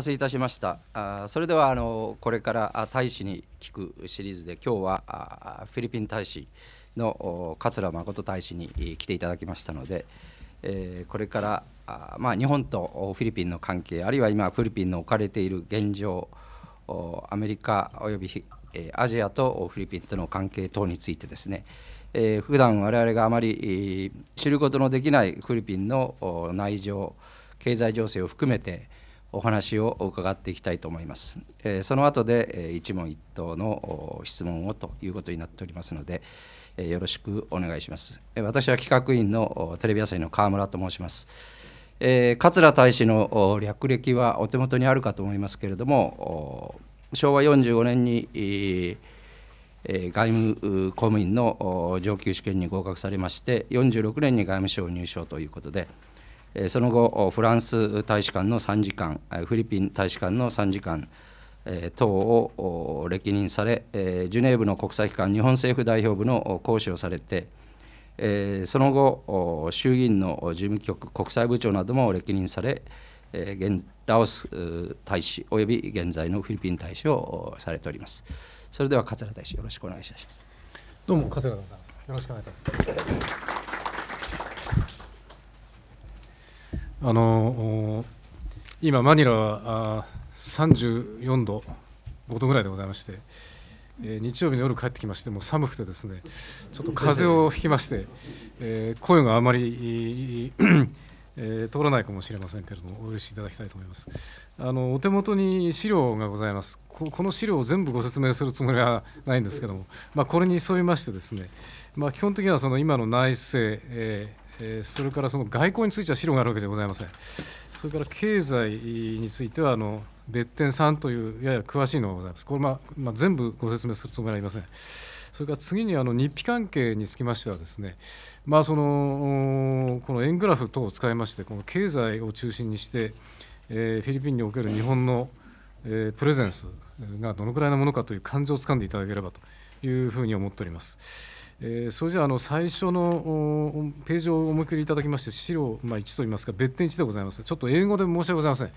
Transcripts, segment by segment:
させいたしましたあそれではあのこれから大使に聞くシリーズで今日はフィリピン大使の桂誠大使に来ていただきましたので、えー、これからあ、まあ、日本とフィリピンの関係あるいは今フィリピンの置かれている現状アメリカおよびアジアとフィリピンとの関係等についてですね、えー、普段我々があまり知ることのできないフィリピンの内情経済情勢を含めてお話を伺っていきたいと思います。えその後で、え一問一答の質問をということになっておりますので、えよろしくお願いします。え私は企画委員のテレビ朝日の川村と申します。え桂大使の略歴はお手元にあるかと思いますけれども、昭和45年に、え外務公務員の上級試験に合格されまして、46年に外務省入省ということで。その後、フランス大使館の参事官、フィリピン大使館の参事官等を歴任され、ジュネーブの国際機関日本政府代表部の講師をされて、その後、衆議院の事務局国際部長なども歴任され、現ラオス大使および現在のフィリピン大使をされております。それでは桂大使よろしくお願いします。どうも桂でございます。よろしくお願いいたします。あの今、マニラは34度、5度ぐらいでございまして、えー、日曜日の夜帰ってきまして、もう寒くてですね、ちょっと風邪をひきまして、えー、声があまり、えー、通らないかもしれませんけれども、お許しいただきたいと思います。あのお手元に資料がございますこ、この資料を全部ご説明するつもりはないんですけども、まあ、これに沿いましてですね、まあ、基本的にはその今の内政、えーえー、それからその外交については資料があるわけではございません、それから経済についてはあの別点3というやや詳しいのがございます、これ、まあ、まあ、全部ご説明するつもりはありません。それから次にあの日比関係につきましてはですね、まあ、そのこの円グラフ等を使いましてこの経済を中心にして、えー、フィリピンにおける日本の、えー、プレゼンスがどのくらいのものかという感情をつかんでいただければというふうに思っております。えー、それじゃあの最初のページをお見送りいただきまして資料、まあ、1といいますか別点1でございますちょっと英語で申し訳ございません、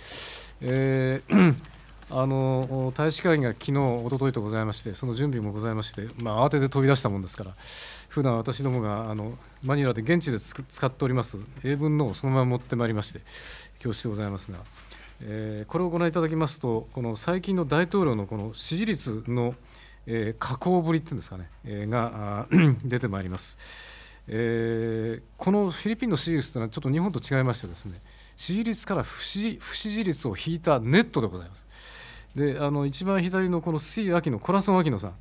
えー、あの大使館が昨日一昨日とございましてその準備もございまして、まあ、慌てて飛び出したもんですから普段私どもがあのマニラで現地で使っております英文のをそのまま持ってまいりまして恐縮でございますが。えー、これをご覧いただきますと、この最近の大統領のこの支持率のえー、加工ぶりっていうんですかね、えー、が 出てまいります、えー、このフィリピンの支持率というのはちょっと日本と違いましてですね支持率から不支不支持率を引いたネットでございますであの一番左のこの水秋のコラソン秋野さん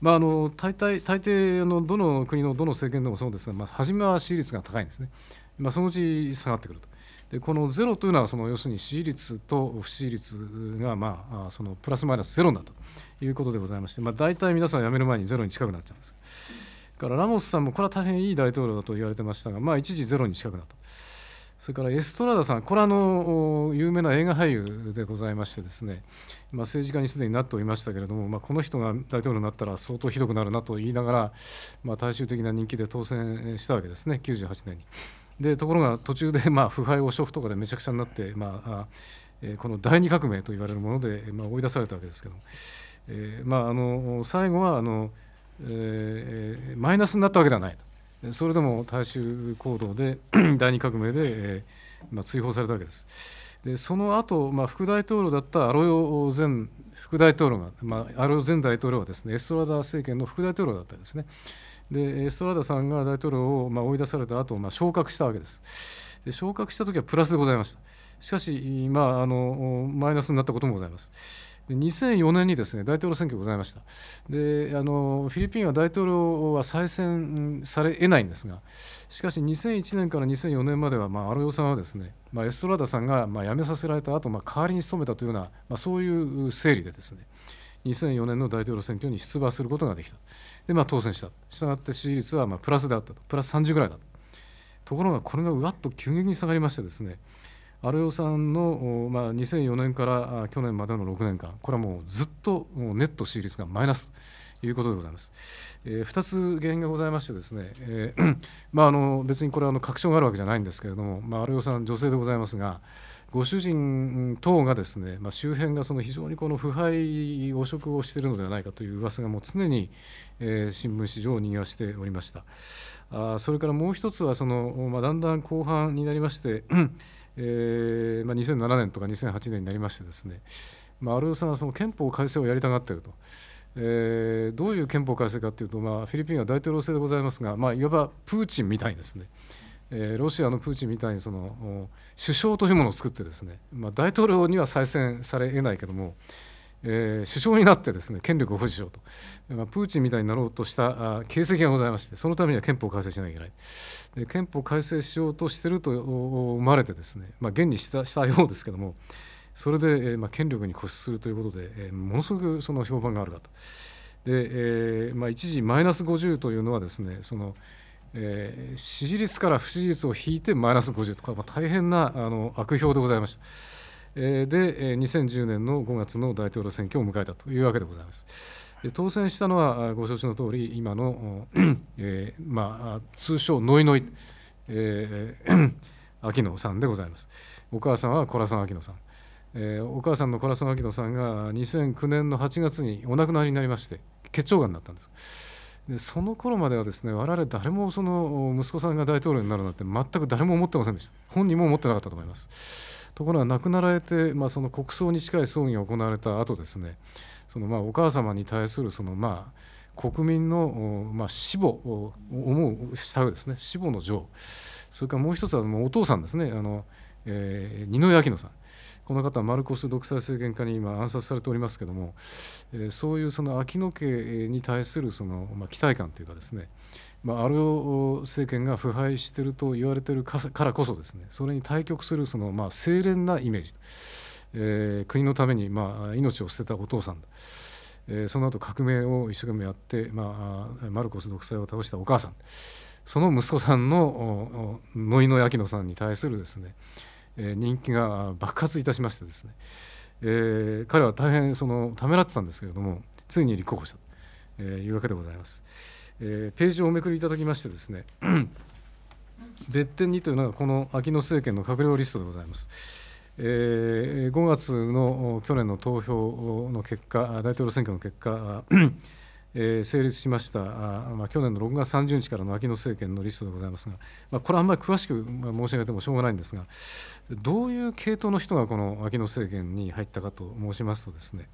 まあ、あの大体大抵のどの国のどの政権でもそうですが、まあ、初めは支持率が高いんですね、まあ、そのうち下がってくると。でこのゼロというのはその要するに支持率と不支持率がまあそのプラスマイナスゼロになったということでございまして、まあ、大体皆さん辞める前にゼロに近くなっちゃうんですからラモスさんもこれは大変いい大統領だと言われてましたが、まあ、一時ゼロに近くなった。それからエストラダさん、これはあの有名な映画俳優でございまして、ですね、まあ、政治家にすでになっておりましたけれども、まあ、この人が大統領になったら相当ひどくなるなと言いながら、まあ、大衆的な人気で当選したわけですね、98年に。でところが途中で まあ腐敗汚職とかでめちゃくちゃになって、まあ、えこの第二革命と言われるもので、まあ、追い出されたわけですけど、えー、まあ、あの最後はあの、えー、マイナスになったわけではないとそれでも大衆行動で 第二革命で、えまあ、追放されたわけです。でその後、まあ副大統領だったアロヨ前副大統領が、まあ、アロヨ前大統領はですねエストラダ政権の副大統領だったんですね。でエストラーダさんが大統領をま追い出された後、まあ昇格したわけです。で昇格した時はプラスでございました。しかし、まあ、あのマイナスになったこともございます。で2004年にですね大統領選挙ございましたであのフィリピンは大統領は再選されえないんですがしかし2001年から2004年までは、まあ、アロヨさんはですね、まあ、エストラダさんが、まあ、辞めさせられた後、まあ代わりに務めたというような、まあ、そういう整理でですね2004年の大統領選挙に出馬することができた。で、まあ、当選した。したがって支持率はまプラスであったと。プラス30ぐらいだと。ところが、これがうわっと急激に下がりましてですね、アルヨさんの、まあ、2004年から去年までの6年間、これはもうずっとネット支持率がマイナス。ということでございます。えー、2つ原因がございましてですね、えー、まああの別にこれはあの確証があるわけじゃないんですけれども、まあ、あるい女性でございますが、ご主人等がですね、まあ、周辺がその非常にこの腐敗汚職をしているのではないかという噂がもう常に、えー、新聞紙上を賑わしておりましたあそれからもう一つはその、まあ、だんだん後半になりまして、えーまあ、2007年とか2008年になりましてですね、まあ、アルドさんはその憲法改正をやりたがっていると。えー、どういう憲法改正かというと、まあ、フィリピンは大統領制でございますが、まあ、いわばプーチンみたいですね、えー、ロシアのプーチンみたいにその首相というものを作ってですね、まあ、大統領には再選されえないけども、えー、首相になってですね権力を保持しようと、まあ、プーチンみたいになろうとした形跡がございましてそのためには憲法改正しなきゃいけないで憲法改正しようとしてると思われてですね、まあ、現にしたしたようですけどもそれで、えーまあ、権力に固執するということで、えー、ものすごくその評判がるかとで、えーまあ、一時マイナス50というのはですねその、えーえー、支持率から不支持率を引いてマイナス50とこれは大変なあの悪評でございました。えー、で2010年の5月の大統領選挙を迎えたというわけでございます。当選したのはご承知の通り今の、えー、まあ、通称ノイノイ、えー、秋野さんでございます。お母さんはコラソン秋野さん。えー、お母さんのコラソン秋野さんが2009年の8月にお亡くなりになりまして結腸がんになったんです。でその頃まではですね我々誰もその息子さんが大統領になるなんて全く誰も思ってませんでした本人も思ってなかったと思いますところが亡くなられて、まあ、その国葬に近い葬儀が行われた後ですねそのまあお母様に対するそのまあ国民のまあ死母を思う下ですね死母の情それからもう一つはもうお父さんですねあの、えー、二之江明乃さんこの方はマルコス独裁政権下に今暗殺されておりますけども、えそういうその秋野家に対するその、ま期待感というかですねまあ、アルオ政権が腐敗していると言われているからこそですねそれに対局するその、まあ、清廉なイメージ、えー、国のために、まあ、命を捨てたお父さんえー、その後革命を一生懸命やって、まあ、マルコス独裁を倒したお母さんその息子さんのノイノヤキノさんに対するですねえ人気が爆発いたしましてですね、えー、彼は大変そのためらってたんですけれどもついに立候補したというわけでございます。えー、ページをおめくりいただきましてですね別点にというのはこの秋野政権の閣僚リストでございます。えー、5月の去年の投票の結果大統領選挙の結果成立しましたまあ、去年の6月30日からの秋野政権のリストでございますが、まあ、これ、あんまり詳しく申し上げてもしょうがないんですが、どういう系統の人がこの秋野政権に入ったかと申しますと、ですね、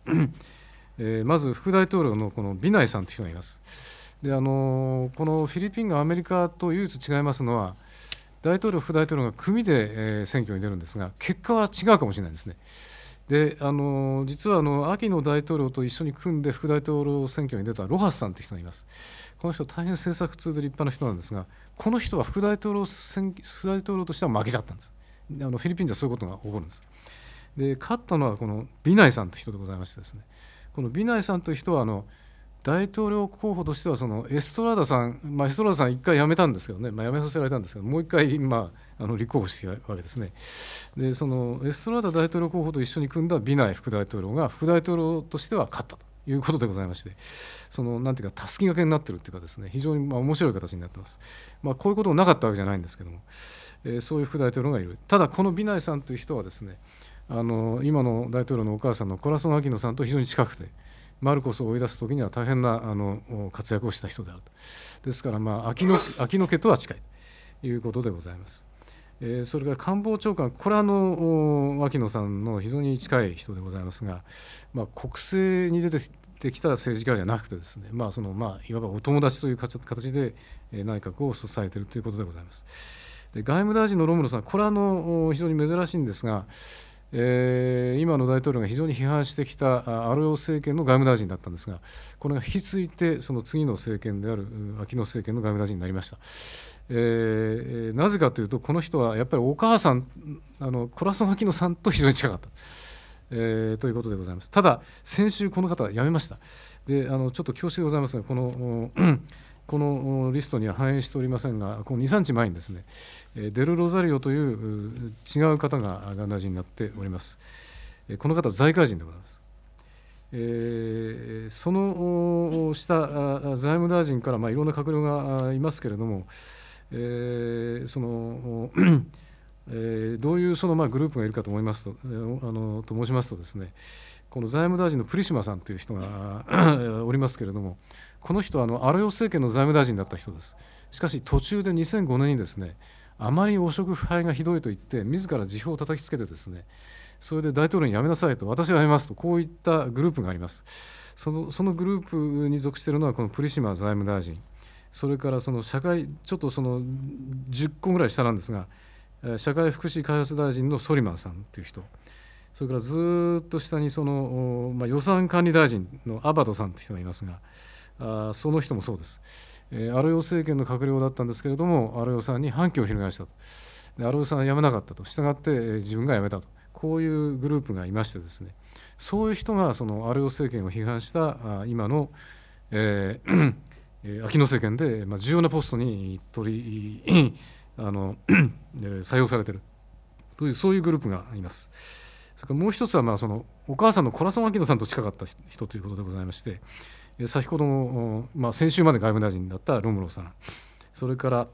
まず副大統領のこのビナイさんという人がいます。であのこのフィリピンがアメリカと唯一違いますのは、大統領、副大統領が組で選挙に出るんですが、結果は違うかもしれないですね。であの実はあの秋の大統領と一緒に組んで副大統領選挙に出たロハスさんという人がいます。この人大変政策通で立派な人なんですがこの人は副大統領選副大統領としては負けちゃったんです。であのフィリピンではそういうことが起こるんです。で勝ったのはこのビナイさんという人でございましてですねこのビナイさんという人はあの大統領候補としてはそのエストラダさん、まあ、エストラダさん1回辞めたんですけどね、まあ、辞めさせられたんですけどもう1回今あの立候補してるわけですねでそのエストラダ大統領候補と一緒に組んだビナイ副大統領が副大統領としては勝ったということでございましてそのなんていうかたすきがけになってるっていうかですね非常にまあ面白い形になってます、まあ、こういうこともなかったわけじゃないんですけども、えー、そういう副大統領がいるただこのビナイさんという人はですねあの今の大統領のお母さんのコラソン・アキノさんと非常に近くて。マルコスを追い出す時には大変なあの活躍をした人であるとですから、まあ、秋の 秋の家とは近いということでございます。えー、それから官房長官これはあの牧野さんの非常に近い人でございますが、まあ、国政に出てきた政治家じゃなくてですね、まあそのまあ、いわばお友達という形で内閣を支えているということでございます。で外務大臣のロムロさんこれはあの非常に珍しいんですがえー、今の大統領が非常に批判してきたアロヨ政権の外務大臣だったんですが、これが引き継いで、その次の政権である秋野政権の外務大臣になりました。えー、なぜかというと、この人はやっぱりお母さん、あのクラソン・秋野さんと非常に近かった。えー、ということでございます。ただ、先週この方は辞めました。で、あのちょっと恐縮でございますが、このこのリストには反映しておりませんが、この2、3日前にですね、デル・ロザリオという違う方がガンダ人になっております。この方、財界人でございます。えー、その下、財務大臣から、まあ、いろんな閣僚がいますけれども、えー、そのえー、どういうそのまあグループがいるかと思いますとあのと申しますとですねこの財務大臣のプリシマさんという人が おりますけれどもこの人はあのアロヨ政権の財務大臣だった人ですしかし途中で2005年にですねあまり汚職腐敗がひどいと言って自ら辞表を叩きつけてですねそれで大統領に辞めなさいと私は辞めますとこういったグループがありますそのそのグループに属しているのはこのプリシマ財務大臣それからその社会ちょっとその10個ぐらい下なんですが社会福祉開発大臣のソリマーさんという人それからずっと下にその、まあ、予算管理大臣のアバドさんという人がいますがあその人もそうです、えー、アロヨ政権の閣僚だったんですけれどもアロヨさんに反旗を翻したとでアロヨさんは辞めなかったと従って、えー、自分が辞めたとこういうグループがいましてですねそういう人がそのアロヨ政権を批判したあ今の、えー、秋野政権で、まあ、重要なポストに取りあの採用されてるというそういうグループがいます。それからもう一つはまあそのお母さんのコラソン・秋野さんと近かった人ということでございまして先ほどの、まあ、先週まで外務大臣だったロムロさんそれから、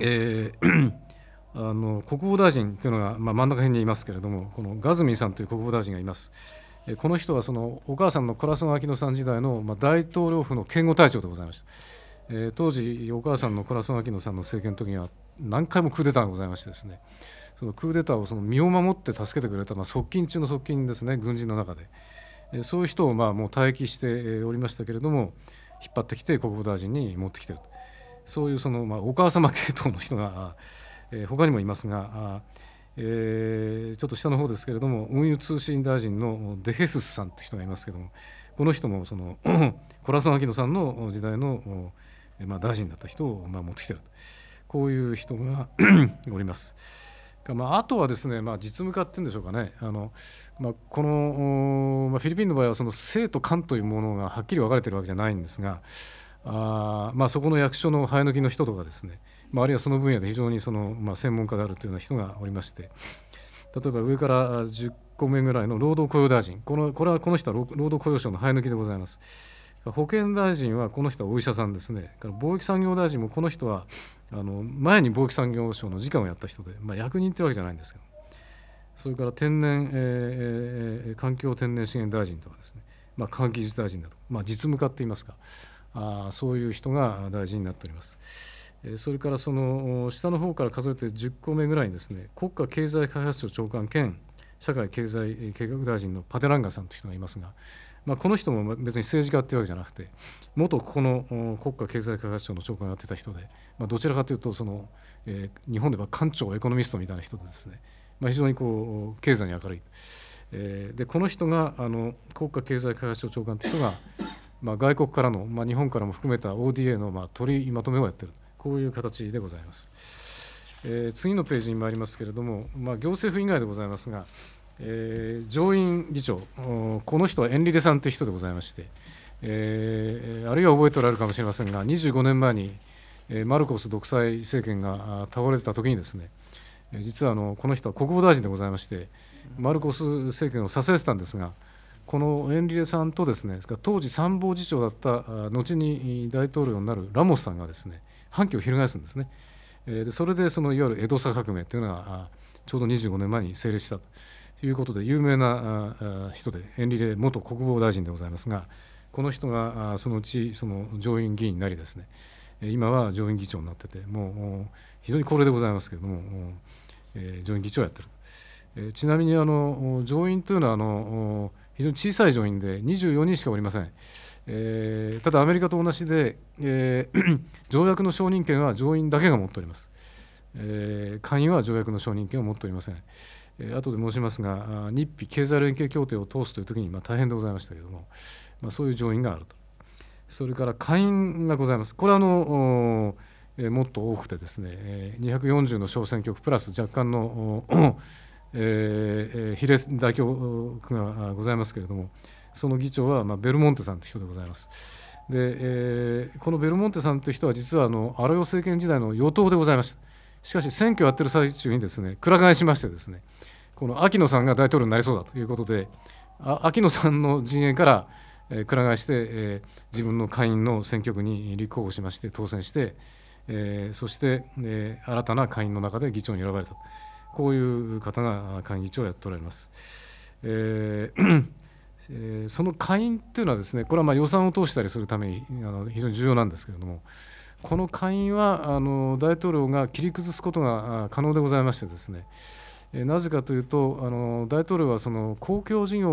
えー、あの国防大臣というのが、まあ、真ん中辺にいますけれどもこのガズミンさんという国防大臣がいます。この人はそのお母さんのラン・アキノさん時代の大統領府の警護隊長でございました、え当時お母さんのラン・アキノさんの政権の時には何回もクーデターがございましてですねそのクーデターをその身を守って助けてくれた、まあ、側近中の側近ですね軍人の中で、そういう人をまあもう退役しておりましたけれども引っ張ってきて国防大臣に持ってきてるそういうそのまあお母様系統の人が 他にもいますがえちょっと下の方ですけれども運輸通信大臣のデヘススさんって人がいますけどもこの人もその コラソン・アキノさんの時代の、まあ、大臣だった人を、まあ、持ってきてるこういう人が おります。まあ、あとはですね、まあ、実務化っていうんでしょうかね、あのまあ、この、まあ、フィリピンの場合はそのと官というものがはっきり分かれてるわけじゃないんですが、あまあ、そこの役所の生え抜きの人とかですね、まあ、あるいはその分野で非常にその、まあ、専門家であるというような人がおりまして、例えば上から10個目ぐらいの労働雇用大臣、このこれはこの人は労働雇用省の生え抜きでございます。保健大臣はこの人はお医者さんですね、貿易産業大臣もこの人はあの前に貿易産業省の次官をやった人で、まあ、役人ってわけじゃないんですけどそれから天然、えー、環境天然資源大臣とかですね、まあ、科学技術大臣だとまあ、実務家っていいますかあそういう人が大臣になっております。それからその下の方から数えて10個目ぐらいにですね国家経済開発庁長官兼社会経済計画大臣のパテランガさんという人がいますがまあ、この人も別に政治家っていうわけじゃなくて元ここの国家経済開発庁の長官をやってた人で、まあ、どちらかというとその、えー、日本では官庁エコノミストみたいな人でですね、まあ、非常にこう経済に明るい、えー、でこの人があの国家経済開発庁長官って人が、まあ、外国からの、まあ、日本からも含めた ODA の、まあ、取りまとめをやってるこういう形でございます。えー、次のページに参りますけれども、まあ、行政府以外でございますが、えー、上院議長、この人はエンリレさんという人でございまして、えー、あるいは覚えておられるかもしれませんが、25年前に、えー、マルコス独裁政権が倒れたときにです、ね、実はあのこの人は国防大臣でございまして、マルコス政権を支えてたんですが、このエンリレさんとですね当時、参謀次長だった後に大統領になるラモスさんがですね反旗を翻すんですね、えー、それでそのいわゆる江戸差革命というのがちょうど25年前に成立したと。ということで有名な人でエンリレ元国防大臣でございますがこの人がそのうちその上院議員になりですね今は上院議長になっててもう非常に高齢でございますけれども上院議長をやってるちなみにあの上院というのはあの非常に小さい上院で24人しかおりません、えただアメリカと同じで、え 条約の承認権は上院だけが持っております、え院会員は条約の承認権を持っておりません後で申しますが日比経済連携協定を通すという時にま大変でございましたけれども、まあ、そういう上院があるとそれから下院がございますこれはあのもっと多くてですね240の小選挙区プラス若干の えー、比例代表区がございますけれどもその議長はまベルモンテさんという人でございます。でえー、このベルモンテさんという人は実はあのアロヨ政権時代の与党でございました。しかし選挙をやっている最中にですね、くら替えしましてですね、この秋野さんが大統領になりそうだということで秋野さんの陣営からえー、くら替えして、えー、自分の会員の選挙区に立候補しまして当選して、えー、そして、えー、新たな会員の中で議長に選ばれたこういう方が会議長をやっておられます。えーその会員というのはですねこれはまあ予算を通したりするためにあの非常に重要なんですけれどもこの会員はあの大統領が切り崩すことが可能でございましてですね、なぜかというとあの大統領はその公共事業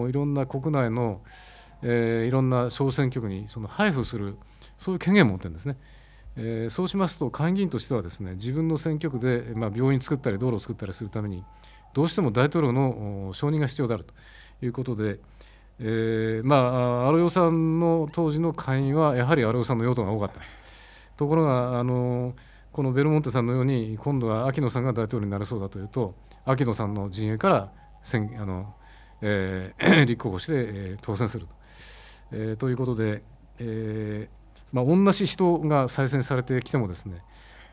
をいろんな国内の、えー、いろんな小選挙区にその配布するそういう権限を持ってるんですね。えー、そうしますと会議員としてはですね自分の選挙区で、まあ、病院作ったり道路を作ったりするためにどうしても大統領の承認が必要であるということで、えー、まあ、アロヨさんの当時の会員はやはりアロヨさんの与党が多かったんです。ところがあのこのベルモンテさんのように今度は秋野さんが大統領になれそうだというと秋野さんの陣営から選あの、えー、立候補して、えー、当選すると。えー、ということで、えーまあ、同じ人が再選されてきてもですね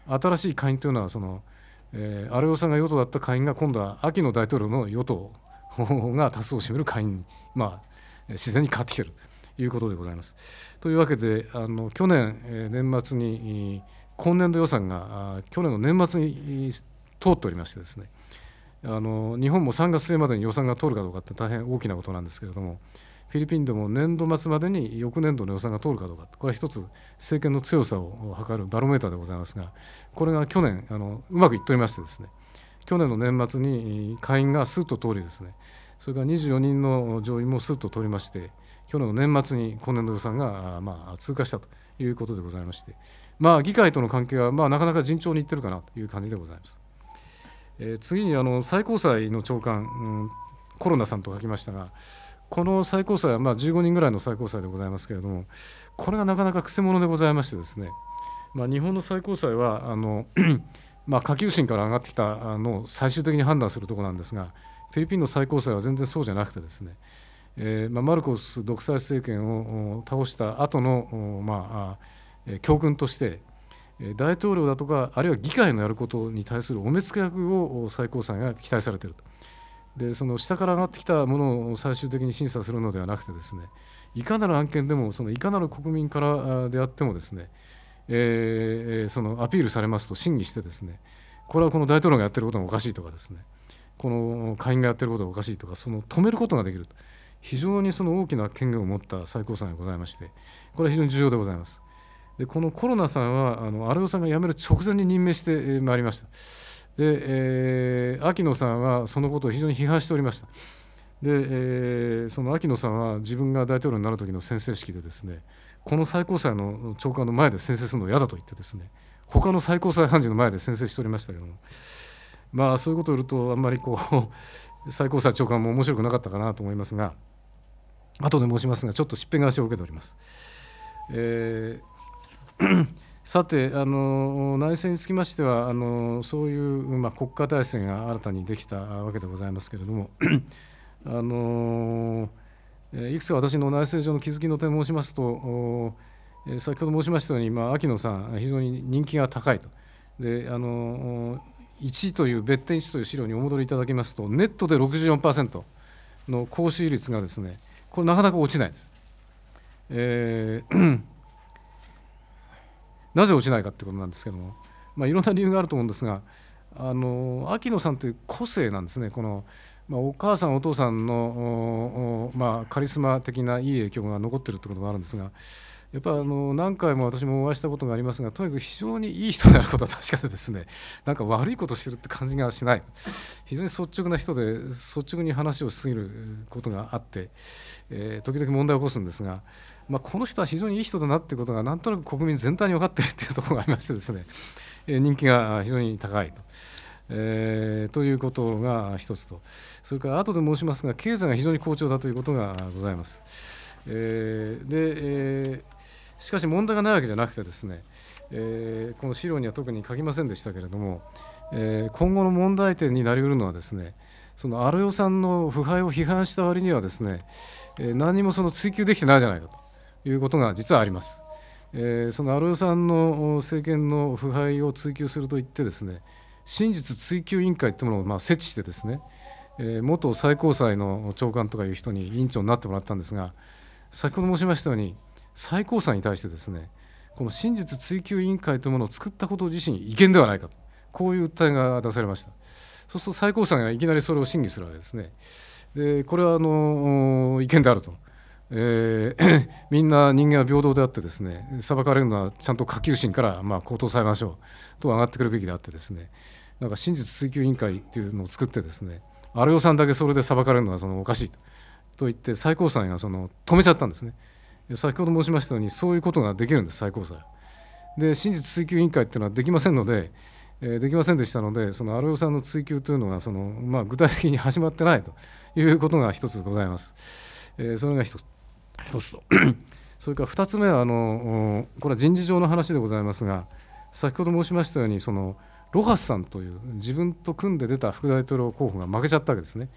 新しい下院というのはその、えー、安倍さんが与党だった下院が今度は秋野大統領の与党が多数を占める下院に、まあ、自然に変わってきているということでございます。というわけであの去年、えー、年末に、えー今年度予算が去年の年末に通っておりましてですねあの日本も3月末までに予算が通るかどうかって大変大きなことなんですけれどもフィリピンでも年度末までに翌年度の予算が通るかどうかこれは一つ政権の強さを図るバロメーターでございますがこれが去年あのうまくいっておりましてですね去年の年末に会員がスッと通りですねそれから24人の上院もスッと通りまして去年の年末に今年度予算が、まあ、通過したということでございましてまあ、議会との関係は、まあ、なかなか順調にいってるかなという感じでございます。えー、次にあの最高裁の長官、うん、コロナさんと書きましたが、この最高裁はまあ15人ぐらいの最高裁でございますけれども、これがなかなかくせ者でございましてですね、まあ、日本の最高裁はあの まあ、下級審から上がってきたのを最終的に判断するところなんですが、フィリピンの最高裁は全然そうじゃなくてですね、えーまあ、マルコス独裁政権を倒した後の、まあ、教訓として大統領だとかあるいは議会のやることに対するお目付け役を最高裁が期待されているとでその下から上がってきたものを最終的に審査するのではなくてですねいかなる案件でもそのいかなる国民からであってもですね、えー、そのアピールされますと審議してですねこれはこの大統領がやってることがおかしいとかですねこの下院がやってることがおかしいとかその止めることができると非常にその大きな権限を持った最高裁がございましてこれは非常に重要でございます。でこのコロナさんはあの荒尾さんが辞める直前に任命してまいりましたで、えー、秋野さんはそのことを非常に批判しておりましたで、えー、その秋野さんは自分が大統領になる時の宣誓式でですねこの最高裁の長官の前で宣誓するの嫌だと言ってですね他の最高裁判事の前で宣誓しておりましたけどもまあそういうことを言うとあんまりこう最高裁長官も面白くなかったかなと思いますが後で申しますがちょっとしっぺ返しを受けております。えー さてあの内戦につきましてはあのそういう、まあ、国家体制が新たにできたわけでございますけれども あのいくつか私の内政上の気づきの点を申しますと先ほど申しましたように、まあ、秋野さん非常に人気が高いと。であの1という別点1という資料にお戻りいただきますとネットで64%の高収率がですねこれなかなか落ちないです。えーなぜ落ちないかってことなんですけども、まあ、いろんな理由があると思うんですがあの秋野さんという個性なんですねこの、まあ、お母さんお父さんの、まあ、カリスマ的ないい影響が残ってるってことがあるんですがやっぱあの何回も私もお会いしたことがありますがとにかく非常にいい人であることは確かでですねなんか悪いことしてるって感じがしない非常に率直な人で率直に話をしすぎることがあって、えー、時々問題を起こすんですが。まあ、この人は非常にいい人だなってことがなんとなく国民全体に分かっているというところがありましてですね 人気が非常に高いと。えー、ということが一つと、それから後で申しますが、経済が非常に好調だということがございます。えー、で、えー、しかし問題がないわけじゃなくてですね、えー、この資料には特に書きませんでしたけれども、えー、今後の問題点になりうるのはですねそのアロヨさんの腐敗を批判した割にはですね、えー、何もその追及できてないじゃないかと。いうことが実はあります。えー、そのアロさんの政権の腐敗を追及すると言ってですね真実追及委員会というものをま設置してですね、えー、元最高裁の長官とかいう人に委員長になってもらったんですが先ほど申しましたように最高裁に対してですねこの真実追及委員会というものを作ったこと自身違憲ではないかとこういう訴えが出されましたそうすると最高裁がいきなりそれを審議するわけですねでこれはあの違憲であるとえー、みんな人間は平等であってですね裁かれるのはちゃんと下級審からまあ高等裁判所と上がってくるべきであってですねなんか真実追及委員会っていうのを作ってですね荒尾さんだけそれで裁かれるのはそのおかしいと言って最高裁がその止めちゃったんですね先ほど申しましたようにそういうことができるんです最高裁で真実追及委員会っていうのはできませんので、えー、できませんでしたのでその荒尾さんの追及というのがその、まあ、具体的に始まってないということが一つございます、えー、それが一つ一つと それから2つ目はあのこれは人事上の話でございますが先ほど申しましたようにそのロハスさんという自分と組んで出た副大統領候補が負けちゃったわけですね。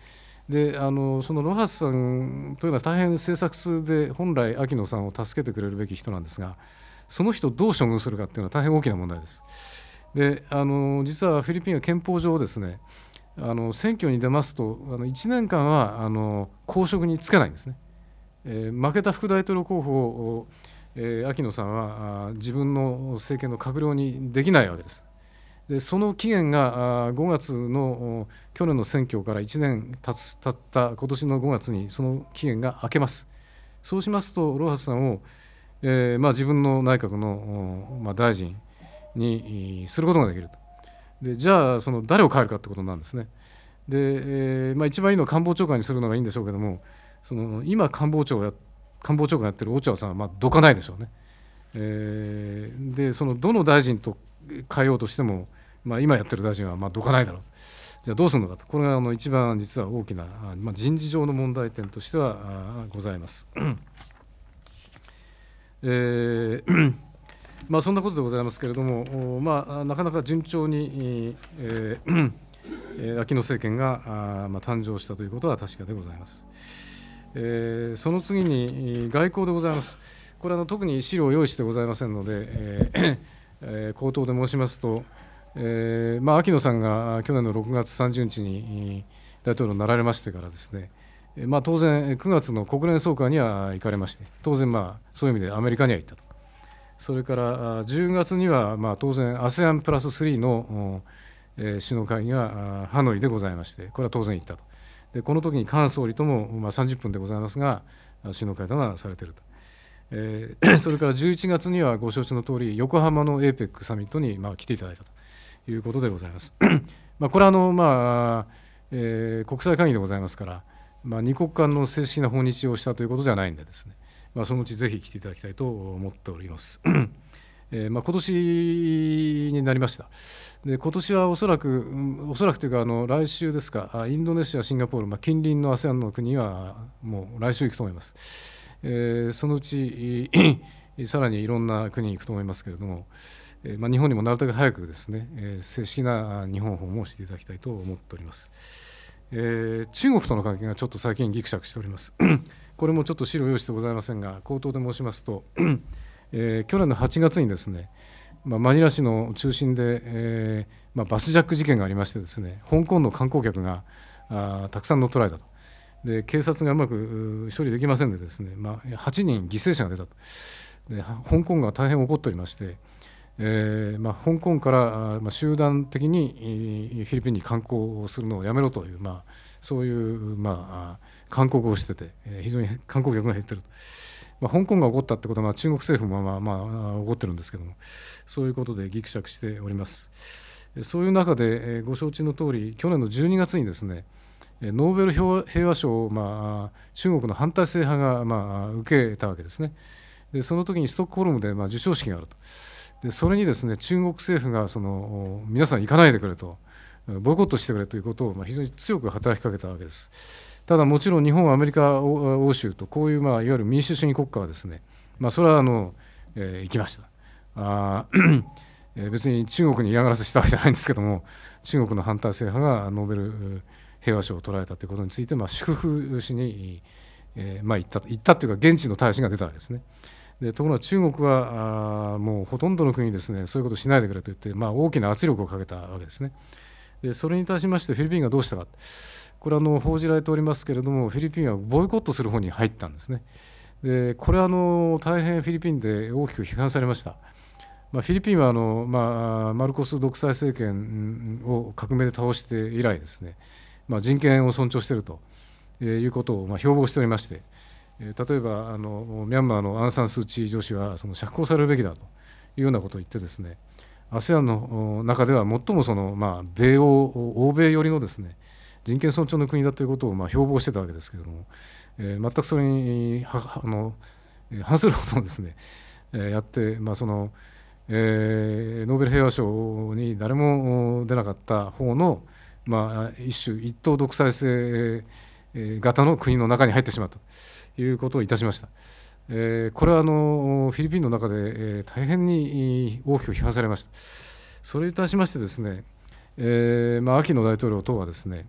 であのそのロハスさんというのは大変政策数で本来秋野さんを助けてくれるべき人なんですがその人をどう処遇するかっていうのは大変大きな問題です。であの実はフィリピンは憲法上ですねあの選挙に出ますとあの1年間はあの公職に就けないんですね。え負けた副大統領候補を、えー、秋野さんは自分の政権の閣僚にできないわけです。でその期限が5月の去年の選挙から1年たつたった今年の5月にその期限が明けます。そうしますとロハスさんを、えー、まあ、自分の内閣の、まあ、大臣にすることができると。でじゃあその誰を変えるかってことなんですね。で、えー、まあ、一番いいのは官房長官にするのがいいんでしょうけどもその今官房長や官房長官やってる落合さんはまあどかないでしょうね。えー、でそのどの大臣と変えようとしても、まあ、今やってる大臣はまあどかないだろうじゃあどうするのかとこれがあの一番実は大きな、まあ、人事上の問題点としてはございます。えー まあ、そんなことでございますけれども、まあ、なかなか順調に、えー、秋野政権が、まあ、誕生したということは確かでございます。えー、その次に外交でございます。これは特に資料を用意してございませんので、えーえー、口頭で申しますと、えーまあ、秋野さんが去年の6月30日に大統領になられましてからですね、まあ、当然9月の国連総会には行かれまして当然まあそういう意味でアメリカには行ったとそれから10月にはまあ当然 ASEAN プラス3の首脳会議がハノイでございましてこれは当然行ったと。でこの時に菅総理とも、まあ、30分でございますが首脳会談がされていると、えー、それから11月にはご承知の通り横浜の APEC サミットに、まあ、来ていただいたということでございます。まあこれはあの、まあえー、国際会議でございますから、まあ、2国間の正式な訪日をしたということじゃないんでですね、まあ、そのうちぜひ来ていただきたいと思っております。えーまあ、今年になりました、で今年はおそらく、おそらくというかあの来週ですか、インドネシア、シンガポール、まあ、近隣の ASEAN の国はもう来週行くと思います。えー、そのうち さらにいろんな国に行くと思いますけれども、えー、まあ、日本にもなるべく早くですね、えー、正式な日本訪問をしていただきたいと思っております。えー、中国との関係がちょっと最近ぎくしゃくしております。これもちょっと資料用意してございませんが、口頭で申しますと、え去年の8月にですね、まあ、マニラ市の中心で、えーまあ、バスジャック事件がありましてですね香港の観光客があたくさん乗っ取られたとで警察がうまく処理できませんでですね、まあ、8人犠牲者が出たとで香港が大変怒っておりまして、えーまあ、香港から、まあ、集団的にフィリピンに観光をするのをやめろという、まあ、そういう、まあ、勧告をしてて、え非常に観光客が減っていると。まあ、香港が起こったってことは、まあ、中国政府もまあまあ起こってるんですけどもそういうことでぎくしゃくしておりますそういう中でご承知の通り去年の12月にですねノーベル平和賞を、まあ、中国の反体制派が、まあ、受けたわけですねでその時にストックホルムで、まあ、授賞式があるとでそれにですね中国政府がその皆さん行かないでくれとボイコットしてくれということを、まあ、非常に強く働きかけたわけです。ただもちろん日本、アメリカ、欧州とこういう、まあ、いわゆる民主主義国家はですね、まあ、それはあの、えー、行きました。あ別に中国に嫌がらせしたわけじゃないんですけども中国の反体制派がノーベル平和賞を取られたということについて、まあ、祝福しに、えーまあ、行った行ったというか現地の大使が出たわけですね。でところが中国はあもうほとんどの国ですねそういうことしないでくれと言って、まあ、大きな圧力をかけたわけですね。でそれに対しましてフィリピンがどうしたか。これあの報じられておりますけれどもフィリピンはボイコットする方に入ったんですね。でこれはあの大変フィリピンで大きく批判されました。まあ、フィリピンはあの、まあ、マルコス独裁政権を革命で倒して以来ですね、まあ、人権を尊重しているということをまあ標榜しておりまして例えばあのミャンマーのアン・サン・スー・チー女子はその釈放されるべきだというようなことを言ってですね ASEAN の中では最もその、まあ、米欧欧米寄りのですね人権尊重の国だということをまあ標榜してたわけですけれども、えー、全くそれにはあの反することをですね、えー、やって、まあそのえー、ノーベル平和賞に誰も出なかった方の、まあ、一種一党独裁制型の国の中に入ってしまったということをいたしました。えー、これはあのフィリピンの中で、えー、大変に大きく批判されました。それいたしましてですね、えーまあ、秋の大統領等はですね、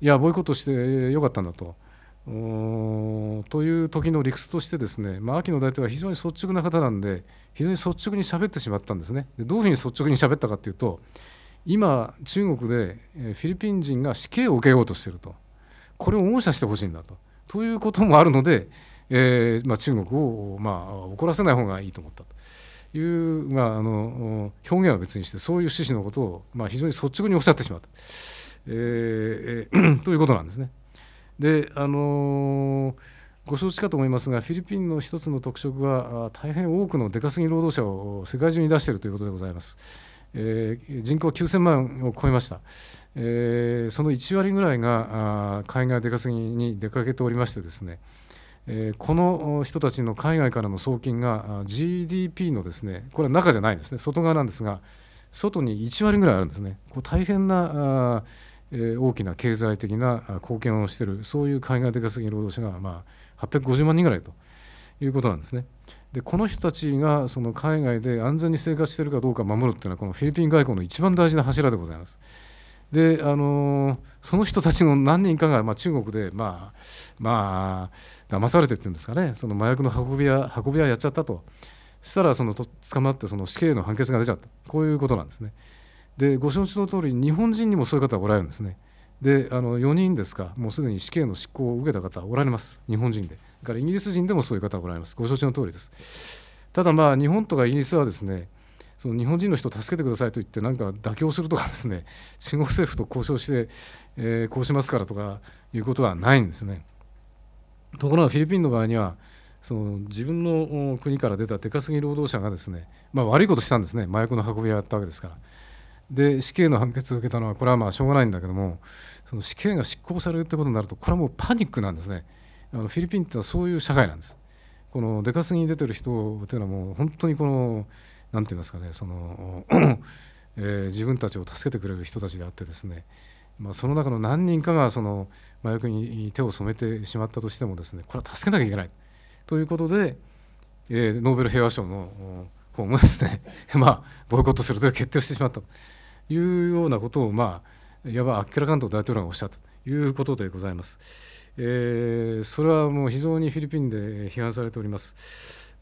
いやボイコットしてよかったんだと。という時の理屈としてですね、まあ、秋野大統領は非常に率直な方なんで非常に率直に喋ってしまったんですねでどういうふうに率直に喋ったかというと今中国でフィリピン人が死刑を受けようとしているとこれを恩赦してほしいんだとということもあるので、えーまあ、中国を、まあ、怒らせない方がいいと思ったという、まあ、あの表現は別にしてそういう趣旨のことを、まあ、非常に率直におっしゃってしまった。ということなんですね。であのー、ご承知かと思いますがフィリピンの一つの特色は大変多くの出稼ぎ労働者を世界中に出しているということでございます。えー、人口9000万を超えました、えー、その1割ぐらいが海外出稼ぎに出かけておりましてですね、えー、この人たちの海外からの送金が GDP のですねこれは中じゃないですね外側なんですが外に1割ぐらいあるんですねこう大変な大きな経済的な貢献をしているそういう海外出稼ぎ労働者がまあ850万人ぐらいということなんですね。でこの人たちがその海外で安全に生活しているかどうか守るっていうのはこのフィリピン外交の一番大事な柱でございます。であのその人たちの何人かが、まあ、中国でまあまあ騙されてっていうんですかねその麻薬の運び屋運び屋やっちゃったとしたらその捕まってその死刑の判決が出ちゃったこういうことなんですね。でご承知の通り日本人にもそういう方がおられるんですねであの4人ですかもうすでに死刑の執行を受けた方おられます日本人でだからイギリス人でもそういう方がおられますご承知の通りですただまあ日本とかイギリスはですねその日本人の人を助けてくださいと言ってなんか妥協するとかですね中国政府と交渉して、えー、こうしますからとかいうことはないんですねところがフィリピンの場合にはその自分の国から出た出稼ぎ労働者がですね、まあ、悪いことしたんですね麻薬の運び屋やったわけですからで死刑の判決を受けたのはこれはまあしょうがないんだけどもその死刑が執行されるってことになるとこれはもうパニックなんですねあのフィリピンってのはそういう社会なんですこの出稼ぎに出てる人っていうのはもう本当にこの何て言いますかねその、えー、自分たちを助けてくれる人たちであってですねまあ、その中の何人かがその麻薬に手を染めてしまったとしてもですねこれは助けなきゃいけないということで、えー、ノーベル平和賞の方もですね まあボイコットするという決定をしてしまったいうようなことを、まあ、いわばアッけラかん大統領がおっしゃったということでございます。えー、それはもう非常にフィリピンで批判されております。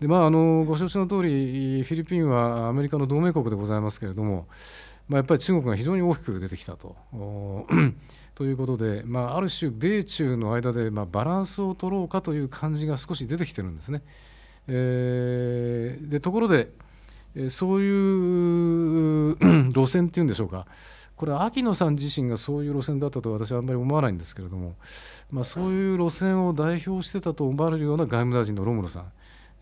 でまあ、あのご承知の通り、フィリピンはアメリカの同盟国でございますけれども、まあ、やっぱり中国が非常に大きく出てきたと。ということで、まあ、ある種、米中の間で、まあ、バランスを取ろうかという感じが少し出てきてるんですね。えー、でところで、そういう路線っていうんでしょうかこれ秋野さん自身がそういう路線だったと私はあんまり思わないんですけれども、まあ、そういう路線を代表してたと思われるような外務大臣のロムロさ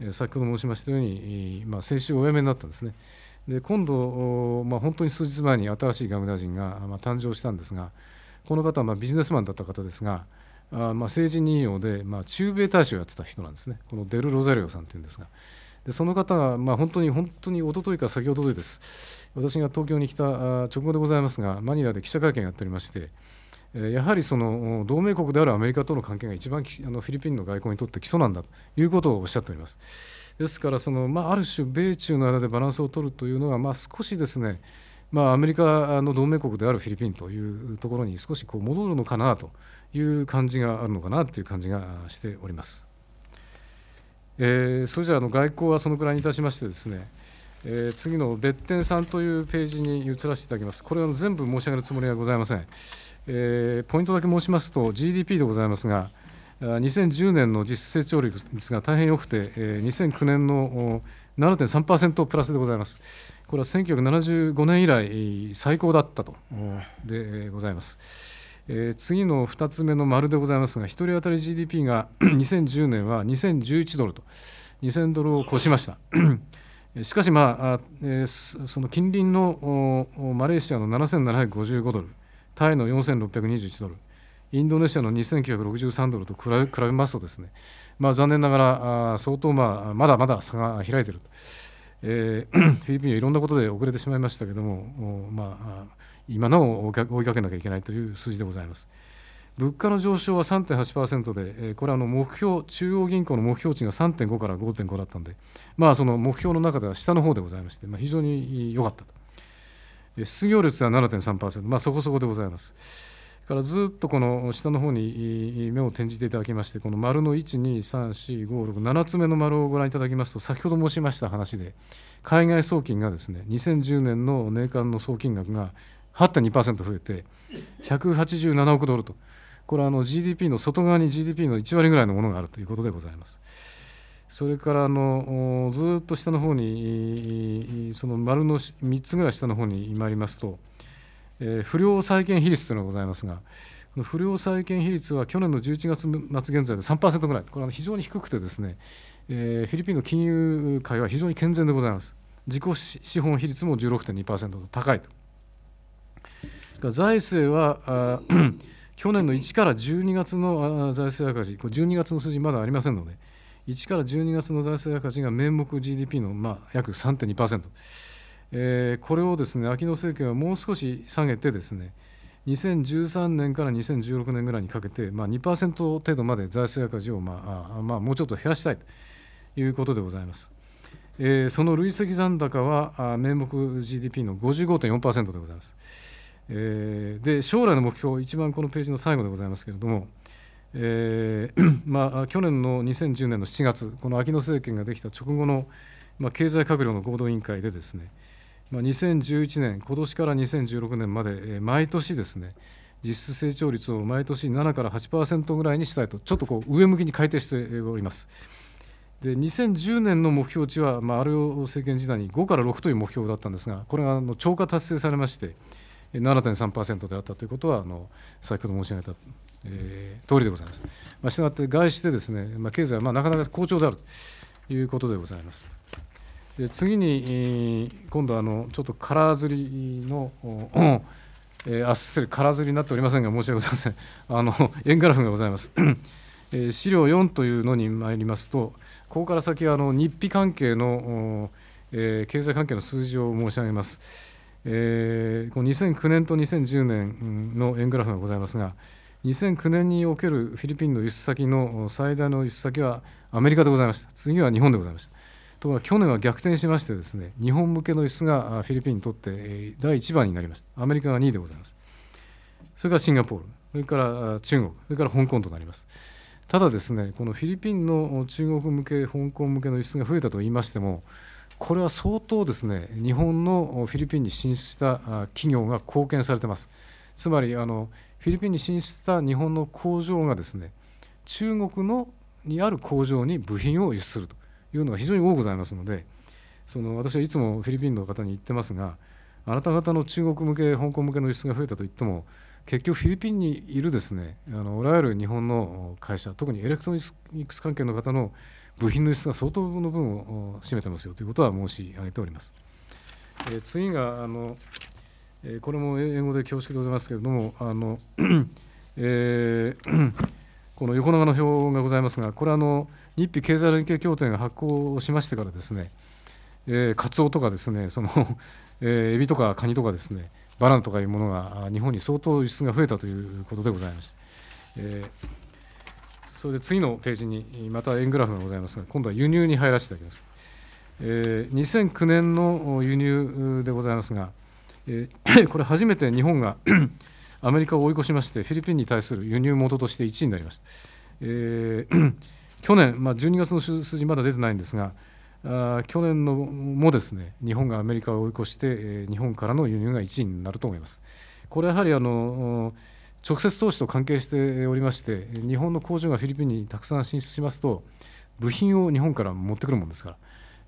ん先ほど申しましたように、まあ、先週お辞めになったんですね。で今度、まあ、本当に数日前に新しい外務大臣が、まあ、誕生したんですがこの方はまあビジネスマンだった方ですがあまあ政治任用で、まあ、中米大使をやってた人なんですねこのデル・ロゼリオさんというんですが。でその方が、まあ、本当に本当に一昨日か先ほどです、私が東京に来た直後でございますが、マニラで記者会見やっておりまして、やはりその同盟国であるアメリカとの関係が一番あのフィリピンの外交にとって基礎なんだということをおっしゃっております。ですからその、まあ、ある種、米中の間でバランスを取るというのが、まあ、少しですね、まあ、アメリカの同盟国であるフィリピンというところに少しこう戻るのかなという感じがあるのかなという感じがしております。えー、それじゃあの外交はそのくらいにいたしましてですね、えー、次の別点さんというページに移らせていただきます。これは全部申し上げるつもりはございません。えー、ポイントだけ申しますと、GDP でございますが、2010年の実質成長率が大変良くて、2009年の7.3%プラスでございます。これは1975年以来、最高だったとでございます。えー、次の2つ目の丸でございますが1人当たり GDP が2010 年は2011ドルと2000ドルを超しました しかし、まあえー、その近隣のマレーシアの7755ドルタイの4621ドルインドネシアの2963ドルと比べ比べますとですね、まあ、残念ながら相当、まあ、まだまだ差が開いていると、えー、フィリピンはいろんなことで遅れてしまいましたけども、まあ、今なお追いかけなきゃいけないという数字でございます。物価の上昇は3.8%で、これはの目標、中央銀行の目標値が3.5から5.5だったんで、まあ、その目標の中では下の方でございまして、まあ、非常に良かったと。失業率は7.3%、まあ、そこそこでございます。からずっとこの下の方に目を転じていただきまして、この丸の1、2、3、4、5、6、7つ目の丸をご覧いただきますと、先ほど申しました話で、海外送金がですね、2010年の年間の送金額が8.2%増えて187億ドルとこれはあの GDP の外側に GDP の1割ぐらいのものがあるということでございます。それからあのずっと下の方にその丸の3つぐらい下の方に参りますと、え不良債権比率というのがございますが不良債権比率は去年の11月末現在で3%ぐらいこれは非常に低くてですね、えフィリピンの金融界は非常に健全でございます自己資本比率も16.2%と高いと。財政は 去年の1から12月の財政赤字、これ12月の数字まだありませんので、1から12月の財政赤字が名目 GDP のまあ約3.2%、えー、これをですね秋野政権はもう少し下げて、ですね2013年から2016年ぐらいにかけて、まあ、2%程度まで財政赤字を、まあまあ、もうちょっと減らしたいということでございます。えー、その累積残高は名目 GDP の55.4%でございます。えー、で将来の目標、一番このページの最後でございますけれども、えー まあ、去年の2010年の7月、この秋野政権ができた直後の、まあ、経済閣僚の合同委員会で、ですね、まあ、2011年、今年から2016年まで、えー、毎年ですね、実質成長率を毎年7から8%ぐらいにしたいと、ちょっとこう上向きに改定しております。で2010年の目標値は、まあ、あ政権時代に5から6という目標だったんですが、これがあの超過達成されまして、7.3%であったということは、あの先ほど申し上げた、えー、通りでございます。まあ、したがって、外資でですね、まあ、経済はまあなかなか好調であるということでございます。で次に、今度はあのちょっと空釣りの、えー、あっすラ空釣りになっておりませんが、申し訳ございません、あの円グラフがございます。え資料4というのに参りますと、ここから先はあの日比関係の、えー、経済関係の数字を申し上げます。えー、この2009年と2010年の円グラフがございますが2009年におけるフィリピンの輸出先の最大の輸出先はアメリカでございました次は日本でございましたところが去年は逆転しましてですね日本向けの輸出がフィリピンにとって第1番になりましたアメリカが2位でございますそれからシンガポールそれから中国それから香港となりますただですねこのフィリピンの中国向け香港向けの輸出が増えたと言いましてもこれは相当ですね日本のフィリピンに進出した企業が貢献されてますつまりあのフィリピンに進出した日本の工場がですね中国のにある工場に部品を輸出するというのが非常に多くございますのでその私はいつもフィリピンの方に言ってますがあなた方の中国向け香港向けの輸出が増えたといっても結局フィリピンにいるですねあのいわゆる日本の会社特にエレクトロニクス関係の方の部品の輸出が相当の分を占めてますよということは申し上げております。え次があの、えこれも英語で恐縮でございますけれども、あの えー、この横長の表がございますが、これはあの日比経済連携協定が発行しましてからですね、えー、カツオとかですねその、えー、エビとかカニとかですねバランとかいうものが日本に相当輸出が増えたということでございました。えーそれで次のページにまた円グラフがございますが、今度は輸入に入らせていただきます。え2009年の輸入でございますが、え これ、初めて日本が アメリカを追い越しまして、フィリピンに対する輸入元として1位になりました。え 去年、まあ、12月の数字、まだ出てないんですが、あ去年のもですね日本がアメリカを追い越して、え日本からの輸入が1位になると思います。これやはりあの直接投資と関係しておりまして日本の工場がフィリピンにたくさん進出しますと部品を日本から持ってくるものですから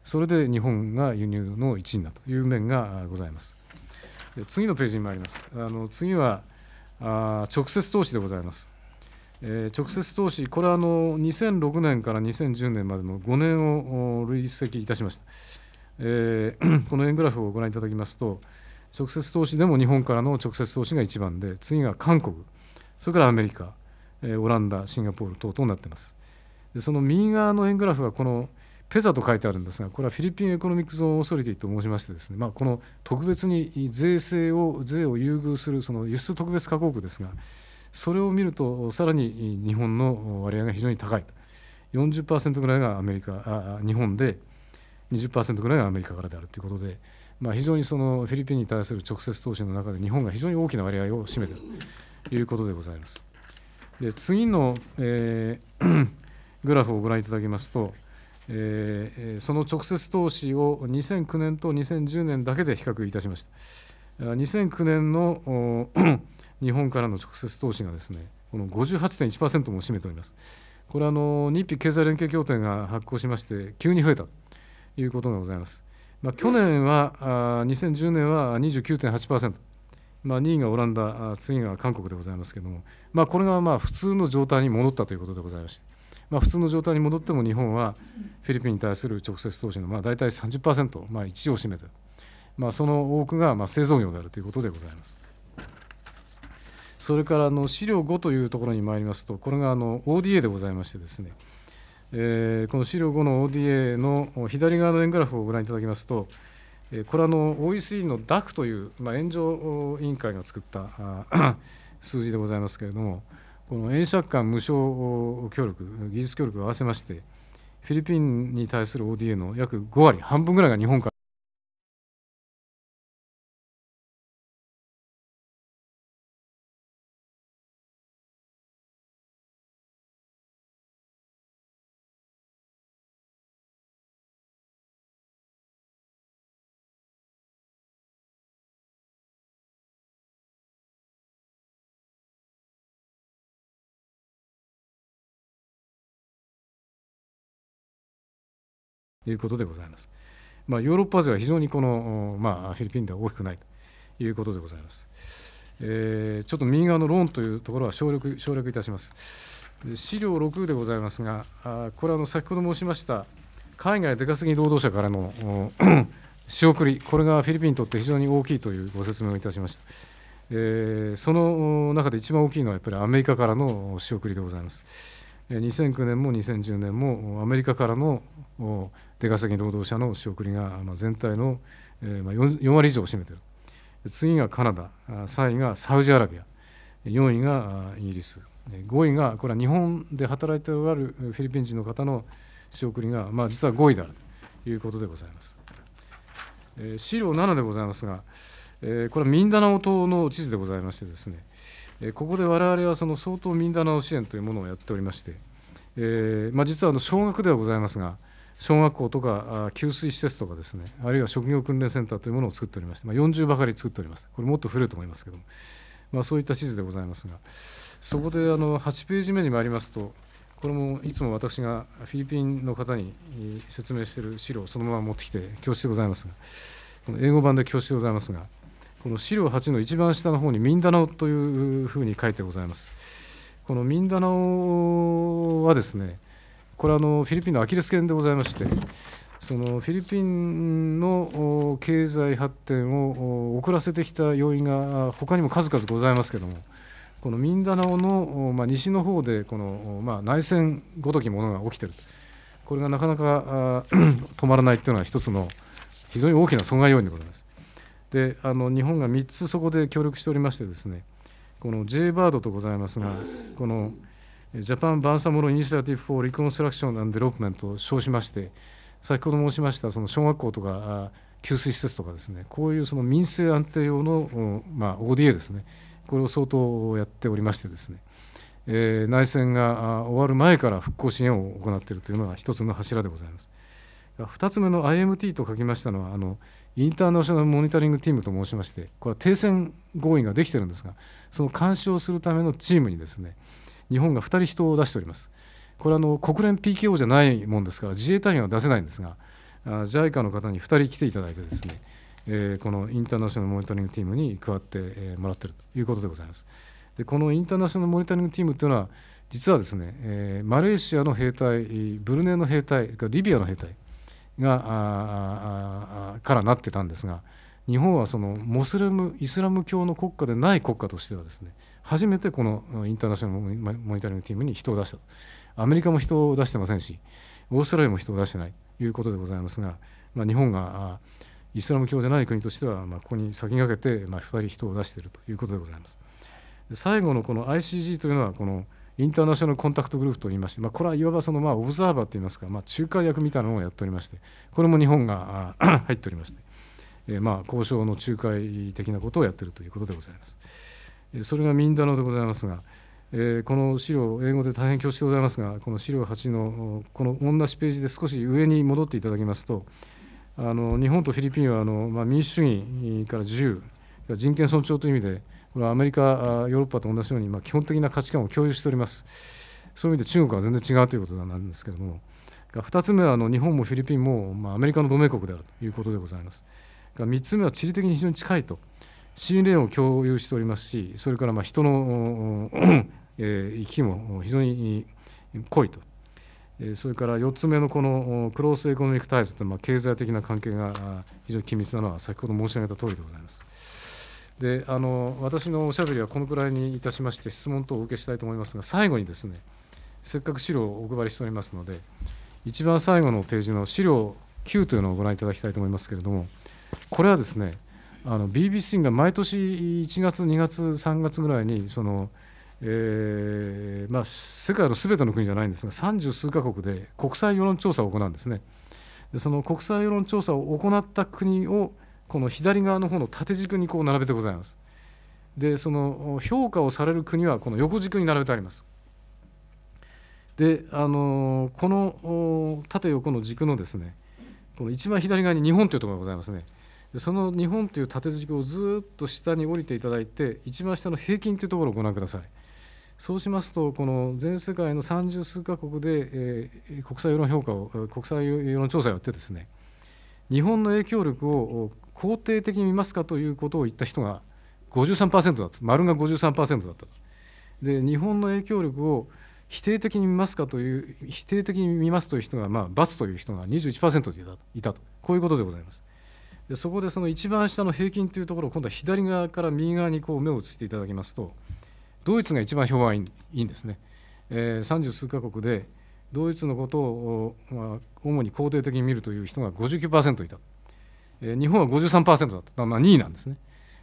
それで日本が輸入の一員だという面がございます次のページに参りますあの次はあ直接投資でございます、えー、直接投資これはあの2006年から2010年までの5年を累積いたしました、えー、この円グラフをご覧いただきますと直接投資でも日本からの直接投資が一番で次が韓国それからアメリカ、オランダシンガポール等々になってますでその右側の円グラフはこのペザと書いてあるんですがこれはフィリピンエコノミックゾーンオーソリティと申しましてですね、まあ、この特別に税制を税を優遇するその輸出特別加工区ですがそれを見るとさらに日本の割合が非常に高い40%ぐらいがアメリカあ日本で20%ぐらいがアメリカからであるということで。まあ、非常にそのフィリピンに対する直接投資の中で日本が非常に大きな割合を占めているということでございます。で次の、えー、グラフをご覧いただきますと、えー、その直接投資を2009年と2010年だけで比較いたしました。2009年の 日本からの直接投資がですねこの58.1%も占めております。これはあの日比経済連携協定が発行しまして急に増えたということがございます。まあ、去年はあ2010年は29.8%、まあ、2位がオランダ次が韓国でございますけれども、まあ、これがまあ普通の状態に戻ったということでございまして、まあ、普通の状態に戻っても日本はフィリピンに対する直接投資のまあ大体30%、まあ、1を占めてまあ、その多くがまあ製造業であるということでございます。それからあの資料5というところに参りますと、これがあの ODA でございましてですね、えー、この資料5の ODA の左側の円グラフをご覧いただきますと、えー、これはの OECD の DAC という、まあ、援助委員会が作った 数字でございますけれども、この円借款無償協力、技術協力を合わせまして、フィリピンに対する ODA の約5割、半分ぐらいが日本からいうことでございます。まあ、ヨーロッパ勢は非常にこの、まあ、フィリピンでは大きくないということでございます。えー、ちょっと右側のローンというところは省略省略いたします。資料6でございますが、あこれはの先ほど申しました海外出稼ぎ労働者からの 仕送り、これがフィリピンにとって非常に大きいというご説明をいたしました。えー、その中で一番大きいのはやっぱりアメリカからの仕送りでございます。2009年も2010年もアメリカからの出稼ぎ労働者の仕送りが全体の4割以上を占めている次がカナダ3位がサウジアラビア4位がイギリス5位がこれは日本で働いておられるフィリピン人の方の仕送りが、まあ、実は5位であるということでございます。資料7でございますが、これはミンダナオ島の地図でございましてですねここで我々はその相当ミンダナオ支援というものをやっておりまして、えーまあ、実はあの小学ではございますが、小学校とか給水施設とかですね、あるいは職業訓練センターというものを作っておりまして、まあ、40ばかり作っております、これもっと古いと思いますけども、まあ、そういった地図でございますが、そこであの8ページ目に参りますと、これもいつも私がフィリピンの方に説明している資料をそのまま持ってきて、教室でございますが、この英語版で教室でございますが、この資料8の一番下の方にミンダナオというふうに書いてございます。このミンダナオはですね、これはのフィリピンのアキレス腱でございまして、そのフィリピンの経済発展を遅らせてきた要因が他にも数々ございますけれども、このミンダナオの、ま西の方でこの、ま内戦ごときものが起きている、これがなかなか 止まらないというのは、一つの非常に大きな損害要因でございます。であの日本が3つそこで協力しておりましてですねこの J バードとございますがこのジャパン・バンサモロ・イニシアティブ・フォー・リコンストラクション・アンデロップメントと称しまして先ほど申しましたその小学校とか給水施設とかですねこういうその民生安定用の、まあ、ODA ですねこれを相当やっておりましてですね、えー、内戦が終わる前から復興支援を行っているというのが一つの柱でございます。2つ目の IMT と書きましたのはあのインターナショナルモニタリングチームと申しましてこれは停戦合意ができてるんですがその監視をするためのチームにですね日本が2人人を出しておりますこれはの国連 PKO じゃないもんですから自衛隊員は出せないんですが JICA の方に2人来ていただいてですね、えこのインターナショナルモニタリングチームに加わってもらってるということでございますでこのインターナショナルモニタリングチームというのは実はですね、えマレーシアの兵隊ブルネの兵隊リビアの兵隊がからなってたんですが日本はそのモスレムイスラム教の国家でない国家としてはですね初めてこのインターナショナルモニタリングチームに人を出したアメリカも人を出してませんしオーストラリアも人を出してないということでございますが、まあ、日本がイスラム教でない国としては、まあ、ここに先駆けて、まあ、2人人を出しているということでございます。最後のこの ICG というのはこのインターナショナルコンタクトグループといいまして、まあ、これはいわばそのまあオブザーバーといいますか、まあ、仲介役みたいなものをやっておりまして、これも日本が 入っておりまして、えー、まあ交渉の仲介的なことをやっているということでございます。それがミンダナでございますが、えー、この資料、英語で大変恐縮でございますが、この資料8のこの同じページで少し上に戻っていただきますと、あの日本とフィリピンはあの、まあ、民主主義から自由、人権尊重という意味で、これはアメリカ、ヨーロッパと同じように、まあ、基本的な価値観を共有しております。そういう意味で中国は全然違うということなんですけれども、2つ目はあの日本もフィリピンも、まあ、アメリカの同盟国であるということでございます。3つ目は地理的に非常に近いと、信ンを共有しておりますし、それからまあ人の え行きも非常に濃いと、えそれから4つ目のこのクロースエコノミック対策と、ま経済的な関係が非常に緊密なのは、先ほど申し上げた通りでございます。であの私のおしゃべりはこのくらいにいたしまして質問等をお受けしたいと思いますが最後にですねせっかく資料をお配りしておりますので一番最後のページの資料9というのをご覧いただきたいと思いますけれどもこれはですねあの BBC が毎年1月2月3月ぐらいにその、えーまあ、世界のすべての国じゃないんですが30数か国で国際世論調査を行うんですね。その国際世論調査を行った国をこの左側の方の縦軸にこう並べてございます。でその評価をされる国はこの横軸に並べてあります。であのこの縦横の軸のですねこの一番左側に日本というところがございますね。でその日本という縦軸をずっと下に降りていただいて一番下の平均というところをご覧ください。そうしますと、この全世界の三十数カ国で、えー、国際世論評価を、国際世論調査をやってですね、日本の影響力を肯定的に見ますかということを言った人が53%だった丸が53%だったで日本の影響力を否定的に見ますかという否定的に見ますという人が、まあ、×という人が21%いたとこういうことでございますでそこでその一番下の平均というところを今度は左側から右側にこう目を移していただきますとドイツが一番評判いいんですね、えー、30数か国でドイツのことを、まあ、主に肯定的に見るという人が59%いた日本は53%だった、まあ、2位なんですね。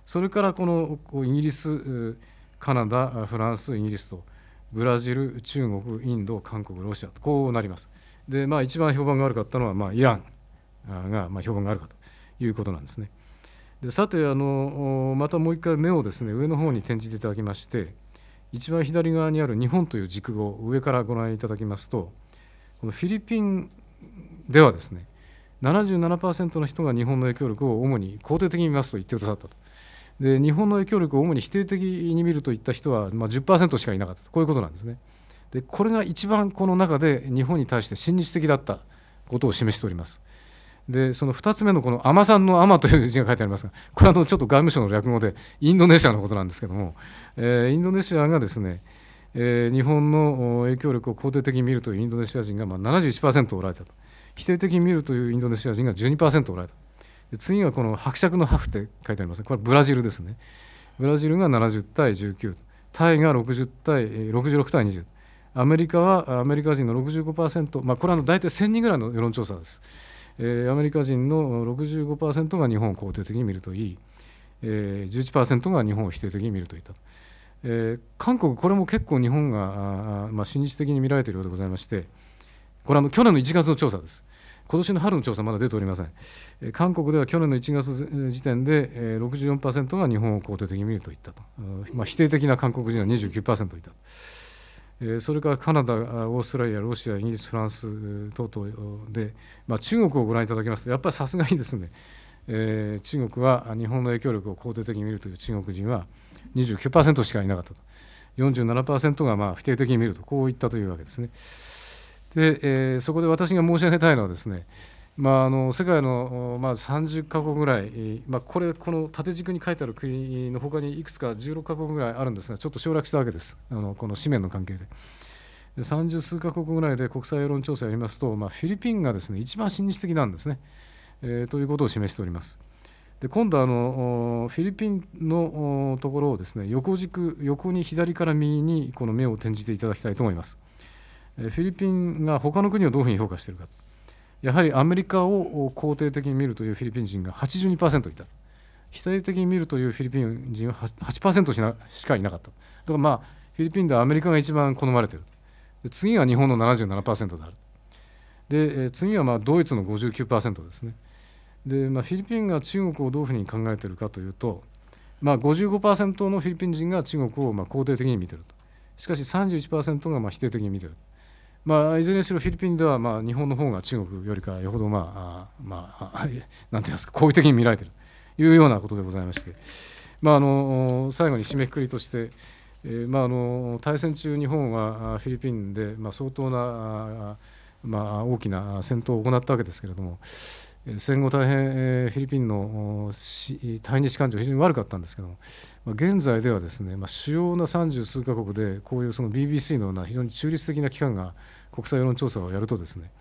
それからこのイギリス、カナダ、フランス、イギリスと、ブラジル、中国、インド、韓国、ロシアと、こうなります。で、まあ、一番評判が悪かったのは、まあ、イランが、まあ、評判が悪かったということなんですね。でさてあの、またもう一回目をですね上の方に転じていただきまして、一番左側にある日本という軸を上からご覧いただきますと、このフィリピンではですね、77%の人が日本の影響力を主に肯定的に見ますと言ってくださったと。で日本の影響力を主に否定的に見るといった人は、まあ、10%しかいなかったとこういうことなんですね。でこれが一番この中で日本に対して親日的だったことを示しております。でその2つ目のこの「海さんの海という字が書いてありますがこれはあのちょっと外務省の略語でインドネシアのことなんですけども、えー、インドネシアがですね、えー、日本の影響力を肯定的に見るというインドネシア人がまあ71%おられたと否定的に見るというインドネシア人が12%おられた次はこの伯爵の伯って書いてありますねこれはブラジルですねブラジルが70対19タイが60対66対20アメリカはアメリカ人の65%、まあ、これは大体1000人ぐらいの世論調査です、えー、アメリカ人の65%が日本を肯定的に見るといい、えー、11%が日本を否定的に見るといった。えー、韓国、これも結構日本がまあ、親日的に見られているようでございまして、これはの去年の1月の調査です。今年の春の調査、まだ出ておりません。えー、韓国では去年の1月時点で、えー、64%が日本を肯定的に見ると言ったと、まあ、否定的な韓国人は29%いた、えー、それからカナダ、オーストラリア、ロシア、イギリス、フランス等々で、まあ、中国をご覧いただきますと、やっぱりさすがにですね、えー、中国は日本の影響力を肯定的に見るという中国人は、29%しかいなかったと47%がまあ否定的に見るとこういったというわけですね。で、えー、そこで私が申し上げたいのはですね、まあ、あの世界の、まあ、30か国ぐらい、まあ、これこの縦軸に書いてある国のほかにいくつか16か国ぐらいあるんですがちょっと省略したわけですあのこの紙面の関係で。で30数か国ぐらいで国際世論調査をやりますと、まあ、フィリピンがですね一番親日的なんですね、えー、ということを示しております。で今度あのフィリピンのところをですね横軸横に左から右にこの目を転じていただきたいと思いますフィリピンが他の国をどういうふうに評価しているかやはりアメリカを肯定的に見るというフィリピン人が82%いた否定的に見るというフィリピン人は8%しなしかいなかっただからまあフィリピンではアメリカが一番好まれている次が日本の77%であるで次はまあドイツの59%ですねで、まあ、フィリピンが中国をどういうふうに考えているかというと、まあ55、のフィリピン人が中国をまあ肯定的に見ているとしかし31%がまあ否定的に見ている、まあ、いずれにしろフィリピンではまあ日本の方が中国よりかよほど なんていうんですか好意的に見られているというようなことでございまして、まあ、あの最後に締めくくりとして、えーまあ、あの対戦中日本はフィリピンでまあ相当なまあ、大きな戦闘を行ったわけですけれども、戦後大変、えー、フィリピンの対日感情非常に悪かったんですけども、まあ、現在ではですね、まあ、主要な三十数か国でこういうその BBC のような非常に中立的な機関が国際世論調査をやるとですね、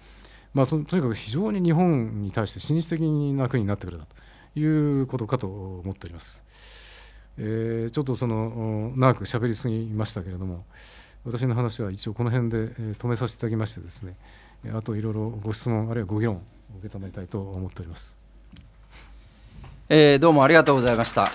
まあと、とにかく非常に日本に対して紳士的な国になってくれたということかと思っております。えー、ちょっとその長くべりすぎましたけれども私の話は一応この辺で止めさせていただきましてですねあといろいろご質問あるいはご議論を止めたいと思っております。えー、どうもありがとうございました。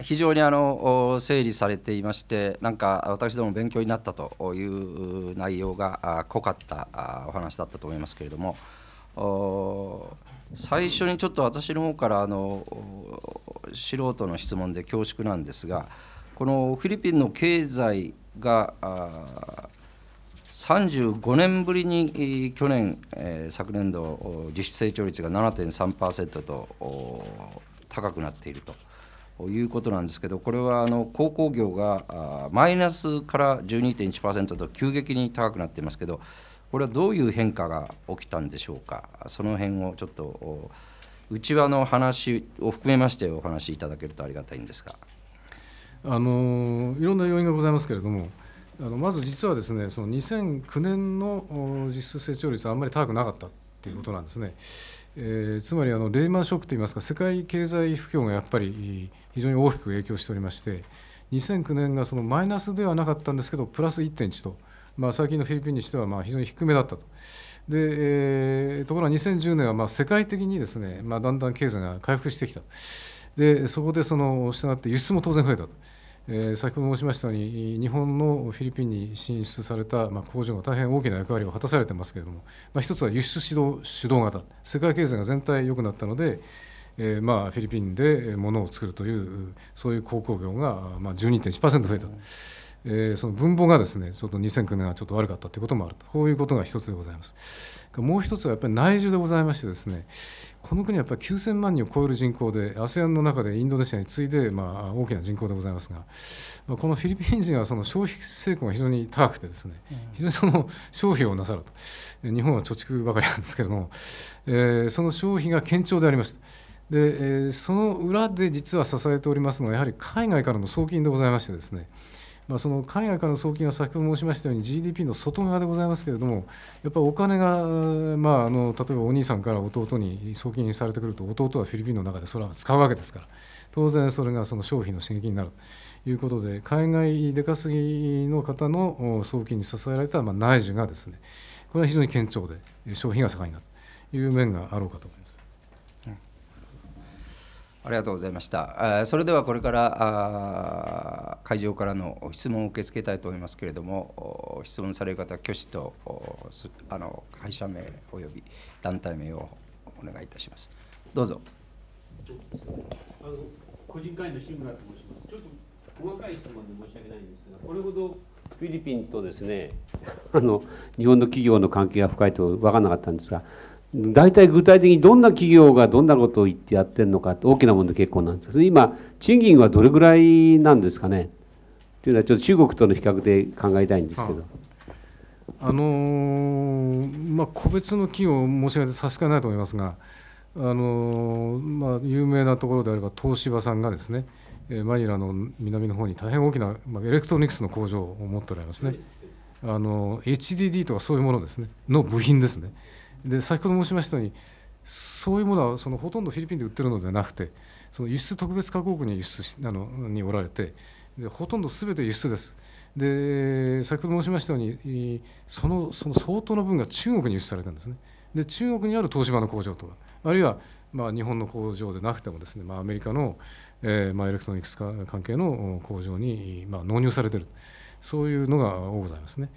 非常にあの整理されていまして、なんか私ども勉強になったという内容が濃かったお話だったと思いますけれども、最初にちょっと私の方からあの素人の質問で恐縮なんですが、このフィリピンの経済があ35年ぶりに去年、えー、昨年度実質成長率が7.3%と高くなっていると。いうことなんですけどこれはあの鉱工業がマイナスから12.1%と急激に高くなっていますけどこれはどういう変化が起きたんでしょうかその辺をちょっと内輪の話を含めましてお話しいただけるとありがたいんですがあのいろんな要因がございますけれどもあのまず実はですねその2009年の実質成長率はあんまり高くなかったっていうことなんですね。えー、つまりあのレーマンショックといいますか世界経済不況がやっぱり非常に大きく影響しておりまして2009年がそのマイナスではなかったんですけどプラス1.1と、まあ、最近のフィリピンにしてはまあ非常に低めだったと。でえー、ところが2010年はまあ世界的にですね、まあ、だんだん経済が回復してきたでそこでそのしって輸出も当然増えたと。え先ほど申しましたように日本のフィリピンに進出された、ま工場が大変大きな役割を果たされてますけれども、まあ、一つは輸出指導主導型世界経済が全体良くなったので、えー、まあフィリピンで物を作るというそういう鉱工業が、ま12.1%増えた。えー、その分母がですねちょっと2009年はちょっと悪かったということもあるとこういうことが一つでございますもう一つはやっぱり内需でございましてですね、この国はやっぱり9000万人を超える人口で ASEAN の中でインドネシアに次いで、まあ、大きな人口でございますが、まあ、このフィリピン人はその消費成功が非常に高くてですね、非常にその消費をなさると日本は貯蓄ばかりなんですけれども、えー、その消費が堅調でありました。で、えー、その裏で実は支えておりますのはやはり海外からの送金でございましてですねまあ、その海外からの送金は先ほど申しましたように GDP の外側でございますけれどもやっぱりお金が、まあ、あの例えばお兄さんから弟に送金されてくると弟はフィリピンの中でそれは使うわけですから当然それがその消費の刺激になるということで海外出稼ぎの方の送金に支えられた、ま内需がですねこれは非常に堅調で消費が盛んになるという面があろうかと思います。ありがとうございました。それではこれから会場からの質問を受け付けたいと思いますけれども、質問される方、挙手とあの会社名および団体名をお願いいたします。どうぞ。あの個人会の志村と申します。ちょっと細かい質問で申し訳ないんですが、これほどフィリピンとですね、あの日本の企業の関係が深いと分からなかったんですが。大体具体的にどんな企業がどんなことを言ってやってるのか大きなもので結構なんですけど今賃金はどれぐらいなんですかねっていうのはちょっと中国との比較で考えたいんですけど。あのー、まあ、個別の企業、申し上げて差し支えないと思いますが、あのー、まあ、有名なところであれば東芝さんがですねマニラの南の方に大変大きな、まあ、エレクトロニクスの工場を持っておられますね、あの HDD とかそういうものですねの部品ですね。で先ほど申しましたようにそういうものはそのほとんどフィリピンで売ってるのではなくてその輸出特別加工区に輸出しあのにおられてでほとんど全て輸出です。で先ほど申しましたようにそのその相当の分が中国に輸出されたんですね。で中国にある東芝の工場とかあるいはまあ日本の工場でなくてもですね、まあ、アメリカの、えーまあ、エレクトロニクス関係の工場に、まあ、納入されてるそういうのが多ございますね。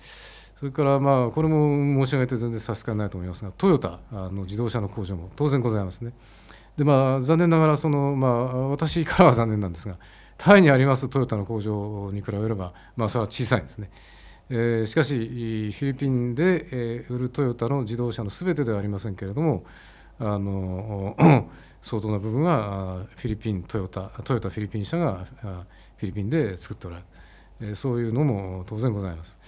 それからまあこれも申し上げて全然差し支えないと思いますがトヨタの自動車の工場も当然ございますね。でまあ残念ながらそのまあ私からは残念なんですがタイにありますトヨタの工場に比べればまあそれは小さいんですね。えー、しかしフィリピンで、え売るトヨタの自動車のすべてではありませんけれどもあの 相当な部分はフィリピントヨタトヨタフィリピン社がフィリピンで作っておられる、えそういうのも当然ございます。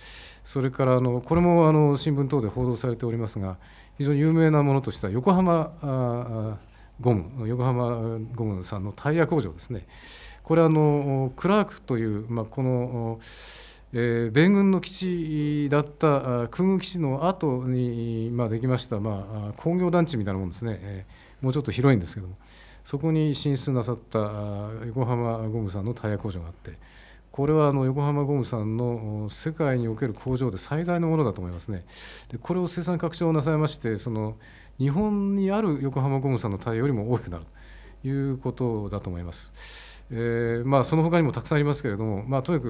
それからあのこれもあの新聞等で報道されておりますが非常に有名なものとしては横浜ゴム横浜ゴムさんのタイヤ工場ですねこれあのクラークという、まあ、この、えー、米軍の基地だった空軍基地の後に、まあ、できました、まあ、工業団地みたいなもんですね、えー、もうちょっと広いんですけどもそこに進出なさった横浜ゴムさんのタイヤ工場があってこれはあの横浜ゴムさんの世界における工場で最大のものだと思いますね。でこれを生産拡張なさいましてその日本にある横浜ゴムさんの対応よりも大きくなるということだと思います。えー、まあ、その他にもたくさんありますけれども、まあ、とにかく、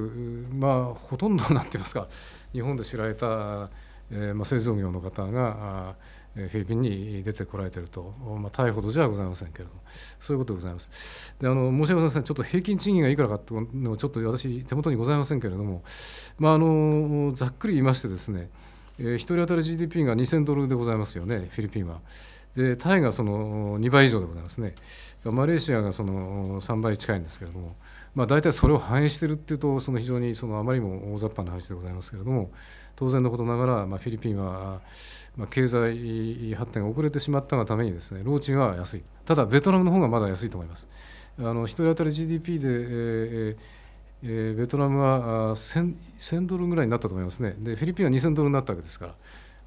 まあ、ほとんどなんて言いますか日本で知られた、えーまあ、製造業の方があフィリピンに出てこられてると、まあ、逮捕とじゃございませんけれども、そういうことでございます。であの申し訳ございません、ちょっと平均賃金がいくらかというのちょっと私、手元にございませんけれども、まあ、あのざっくり言いましてですね、えー、1人当たり GDP が2000ドルでございますよね、フィリピンは。でタイがその2倍以上でございますね、マレーシアがその3倍近いんですけれども、まあ、大体それを反映しているっていうと、その非常にそのあまりにも大雑把な話でございますけれども、当然のことながら、まあ、フィリピンは、まあ、経済発展が遅れてしまったがためにですね労賃は安いただベトナムの方がまだ安いと思いますあの1人当たり GDP で、えーえー、ベトナムは 1000, 1000, ドルぐらいになったと思いますねでフィリピンは2000ドルになったわけですから、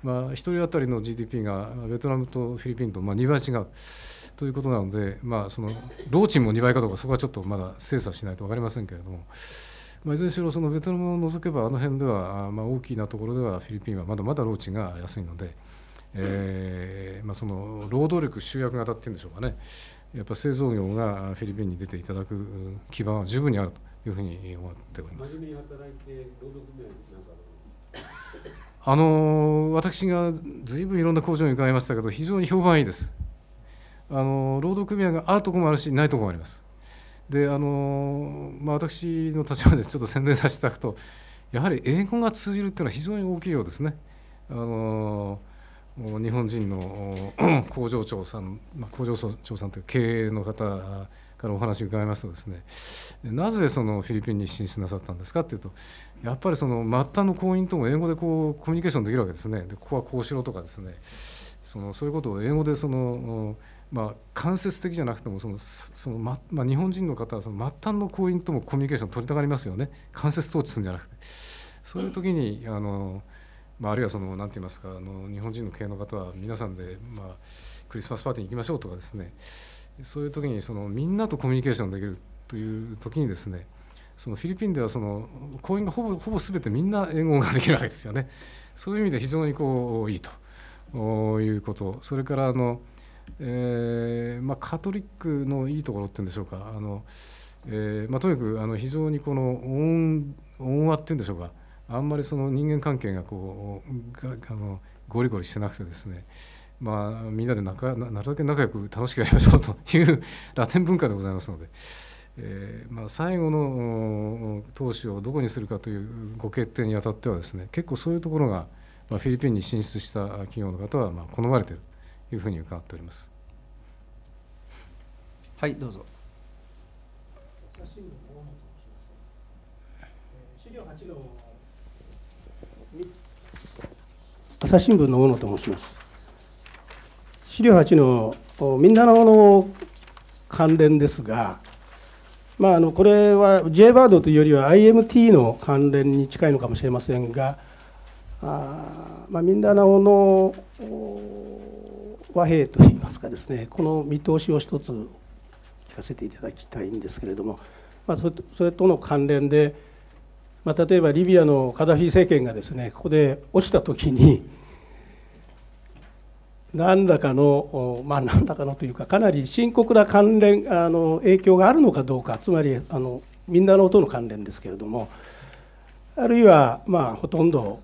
まあ、1人当たりの GDP がベトナムとフィリピンとまあ2倍違うということなので、まあ、その労賃も2倍かどうかそこはちょっとまだ精査しないと分かりませんけれども。まあ、いずれにしろそのベトナムを除けばあの辺では、まあ、大きなところではフィリピンはまだまだ労賃が安いので、えーまあ、その労働力集約型っていうんでしょうかねやっぱ製造業がフィリピンに出ていただく基盤は十分にあるというふうに思っております。あの私がずいぶんいろんな工場に伺いましたけど非常に評判いいです。あの労働組合があるところもあるしないところもあります。であの、まあ、私の立場でちょっと宣伝させていただくとやはり英語が通じるっていうのは非常に大きいようですね。あの日本人の工場長さん、まあ、工場長さんという経営の方からお話を伺いますとですねなぜそのフィリピンに進出なさったんですかっていうとやっぱりその末端の行員とも英語でこうコミュニケーションできるわけですねでここはこうしろとかですねそのそういうことを英語でそのまあ、間接的じゃなくてもそのそのま、まあ、日本人の方はその末端の行員ともコミュニケーション取りたがりますよね間接統治するんじゃなくてそういう時にあの、まあ、あるいはその何て言いますかあの日本人の経営の方は皆さんで、まあ、クリスマスパーティーに行きましょうとかですねそういう時にそのみんなとコミュニケーションできるという時にですねそのフィリピンではその行員がほぼほぼ全てみんな英語ができるわけですよね。そういう意味で非常にこういいということそれからあのえーまあ、カトリックのいいところっていうんでしょうかあの、えーまあ、とにかくあの非常にこの音音和っていうんでしょうかあんまりその人間関係がこうがあのゴリゴリしてなくてですね、まあ、みんなでなかなるだけ仲良く楽しくやりましょうというラテン文化でございますので、えーまあ、最後の投資をどこにするかというご決定にあたってはですね結構そういうところが、まあ、フィリピンに進出した企業の方はまあ好まれている。いうふうに伺っております。はいどうぞ。朝資料8の朝日新聞の大野と申します。資料八のみんなのオの関連ですが、まあ、あのこれは J バードというよりは IMT の関連に近いのかもしれませんが、あまあ、ミンダナオの和平といいますかですねこの見通しを一つ聞かせていただきたいんですけれども、まあ、それとの関連で、まあ、例えばリビアのカダフィ政権がですねここで落ちた時に何らかの、まあ、何らかのというかかなり深刻な関連あの影響があるのかどうかつまりあのミンダの音との関連ですけれどもあるいはまあほとんど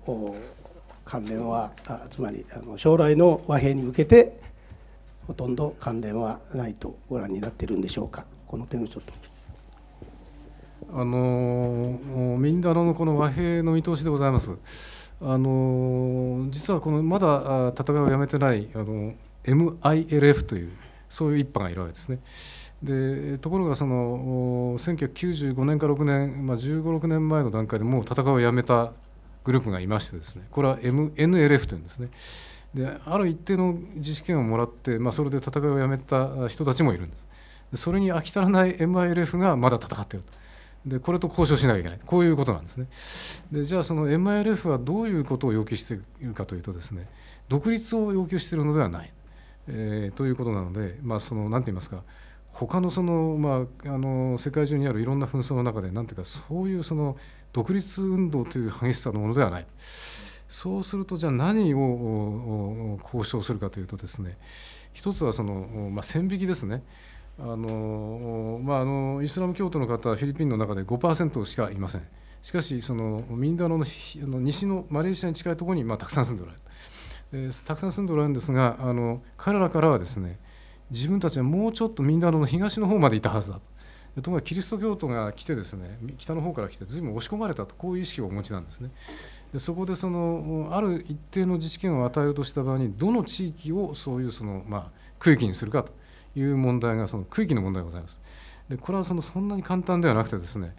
関連はつまりあの将来の和平に向けてほとんど関連はないとご覧になっているんでしょうかこの点をちょっと。あのミンダナのこの和平の見通しでございます。あの実はこのまだ戦いをやめてないあの MILF というそういう一派がいるわけですね。でところがその1995年か6年、まあ、15、6年前の段階でもう戦いをやめたグループがいましてですねこれは MNLF というんですねである一定の自治権をもらって、まあ、それで戦いをやめた人たちもいるんですそれに飽き足らない MILF がまだ戦っているとでこれと交渉しなきゃいけないこういうことなんですねでじゃあその MILF はどういうことを要求しているかというとですね独立を要求しているのではない、えー、ということなので、まあ、その何て言いますか他のその、まあ、あの世界中にあるいろんな紛争の中で何ていうかそういうその独立運動という激しさのものではない。そうするとじゃあ何を交渉するかというとですね一つはその、まあ、線引きですねあの、まあ、あのイスラム教徒の方はフィリピンの中で5%しかいませんしかしそのミンダロの西のマレーシアに近いところに、まあ、たくさん住んでおられる、えたくさん住んでおられるんですがあの彼らからはですね自分たちはもうちょっとミンダロの東の方までいたはずだとところがキリスト教徒が来てですね北の方から来て随分押し込まれたとこういう意識をお持ちなんですね。でそこでそのある一定の自治権を与えるとした場合にどの地域をそういうその、まあ、区域にするかという問題がその区域の問題でございます。でこれはそのそんなに簡単ではなくてですね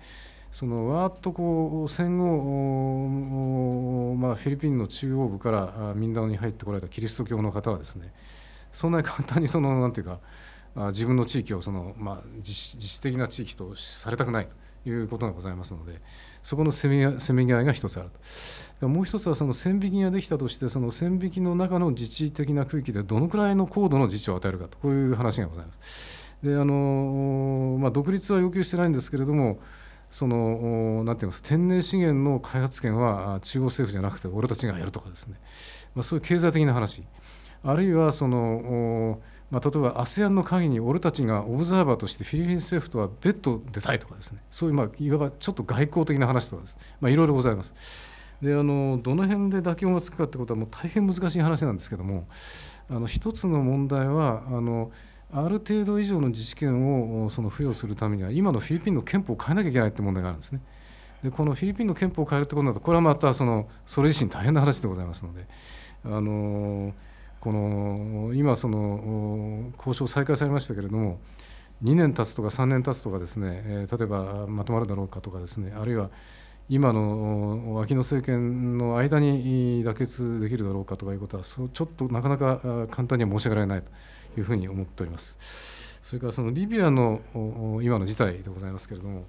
そのわーっとこう戦後、まあ、フィリピンの中央部からミンダオに入ってこられたキリスト教の方はですねそんなに簡単にそのなんていうか自分の地域をその、まあ、自主的な地域とされたくないということがございますのでそこのせめせめぎ合いが一つあるともう一つはその線引きができたとしてその線引きの中の自治的な区域でどのくらいの高度の自治を与えるかとこういう話がございます。であのまあ、独立は要求してないんですけれどもそのなんて言います天然資源の開発権は中央政府じゃなくて俺たちがやるとかですね、まあ、そういう経済的な話あるいはそのまあ、例えば ASEAN の会議に俺たちがオブザーバーとしてフィリピン政府とは別途出たいとかですねそういう、まあ、いわばちょっと外交的な話とかです、まあ、いろいろございます。であのどの辺で妥協がつくかってことはもう大変難しい話なんですけどもあの一つの問題はあのある程度以上の自治権をその付与するためには今のフィリピンの憲法を変えなきゃいけないって問題があるんですね。でこのフィリピンの憲法を変えるってことだとこれはまたそのそれ自身大変な話でございますのであのーこの今その交渉再開されましたけれども2年経つとか3年経つとかですね例えばまとまるだろうかとかですねあるいは今の秋の政権の間に妥結できるだろうかとかいうことはちょっとなかなか簡単には申し上げられないというふうに思っております。それからそのリビアの今の事態でございますけれども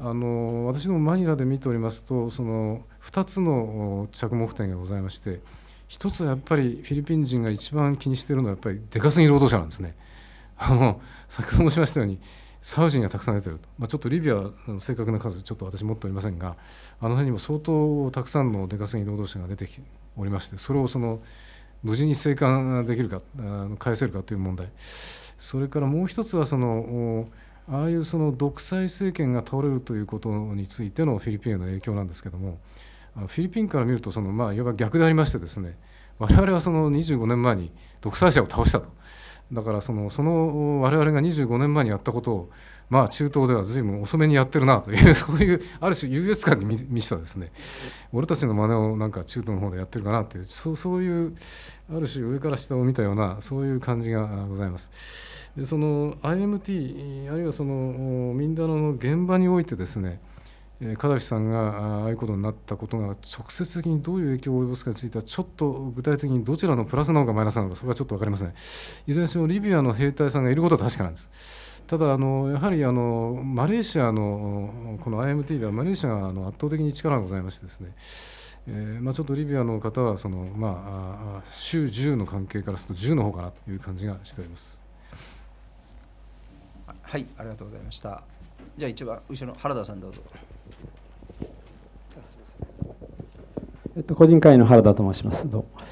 あの私どもマニラで見ておりますとその2つの着目点がございまして。一つはやっぱりフィリピン人が一番気にしているのはやっぱり出稼ぎ労働者なんですね。あの先ほど申しましたようにサウジがたくさん出てると、まあ、ちょっとリビアの正確な数ちょっと私持っておりませんがあの辺にも相当たくさんの出稼ぎ労働者が出てきておりましてそれをその無事に生還できるか返せるかという問題それからもう一つはそのああいうその独裁政権が倒れるということについてのフィリピンへの影響なんですけどもフィリピンから見るとその、まあ、いわば逆でありましてですね我々はその25年前に独裁者を倒したとだからそのその我々が25年前にやったことを、まあ、中東では随分遅めにやってるなという そういうある種優越感に満ちたですね俺たちの真似をなんか中東の方でやってるかなっていうそそういうある種上から下を見たようなそういう感じがございます。でその IMT あるいはそのミンダナの現場においてですねカダフィさんがああいうことになったことが直接的にどういう影響を及ぼすかについてはちょっと具体的にどちらのプラスなのかマイナスなのかそれはちょっと分かりません、いずれにしてもリビアの兵隊さんがいることは確かなんですただあのやはりあのマレーシアのこの IMT ではマレーシアがあの圧倒的に力がございましてですねえーまあ、ちょっとリビアの方はその、まあ、州10の関係からすると10の方かなという感じがしておりますはいありがとうございましたじゃあ一番後ろの原田さんどうぞえっと、個人会の原田と申します。どう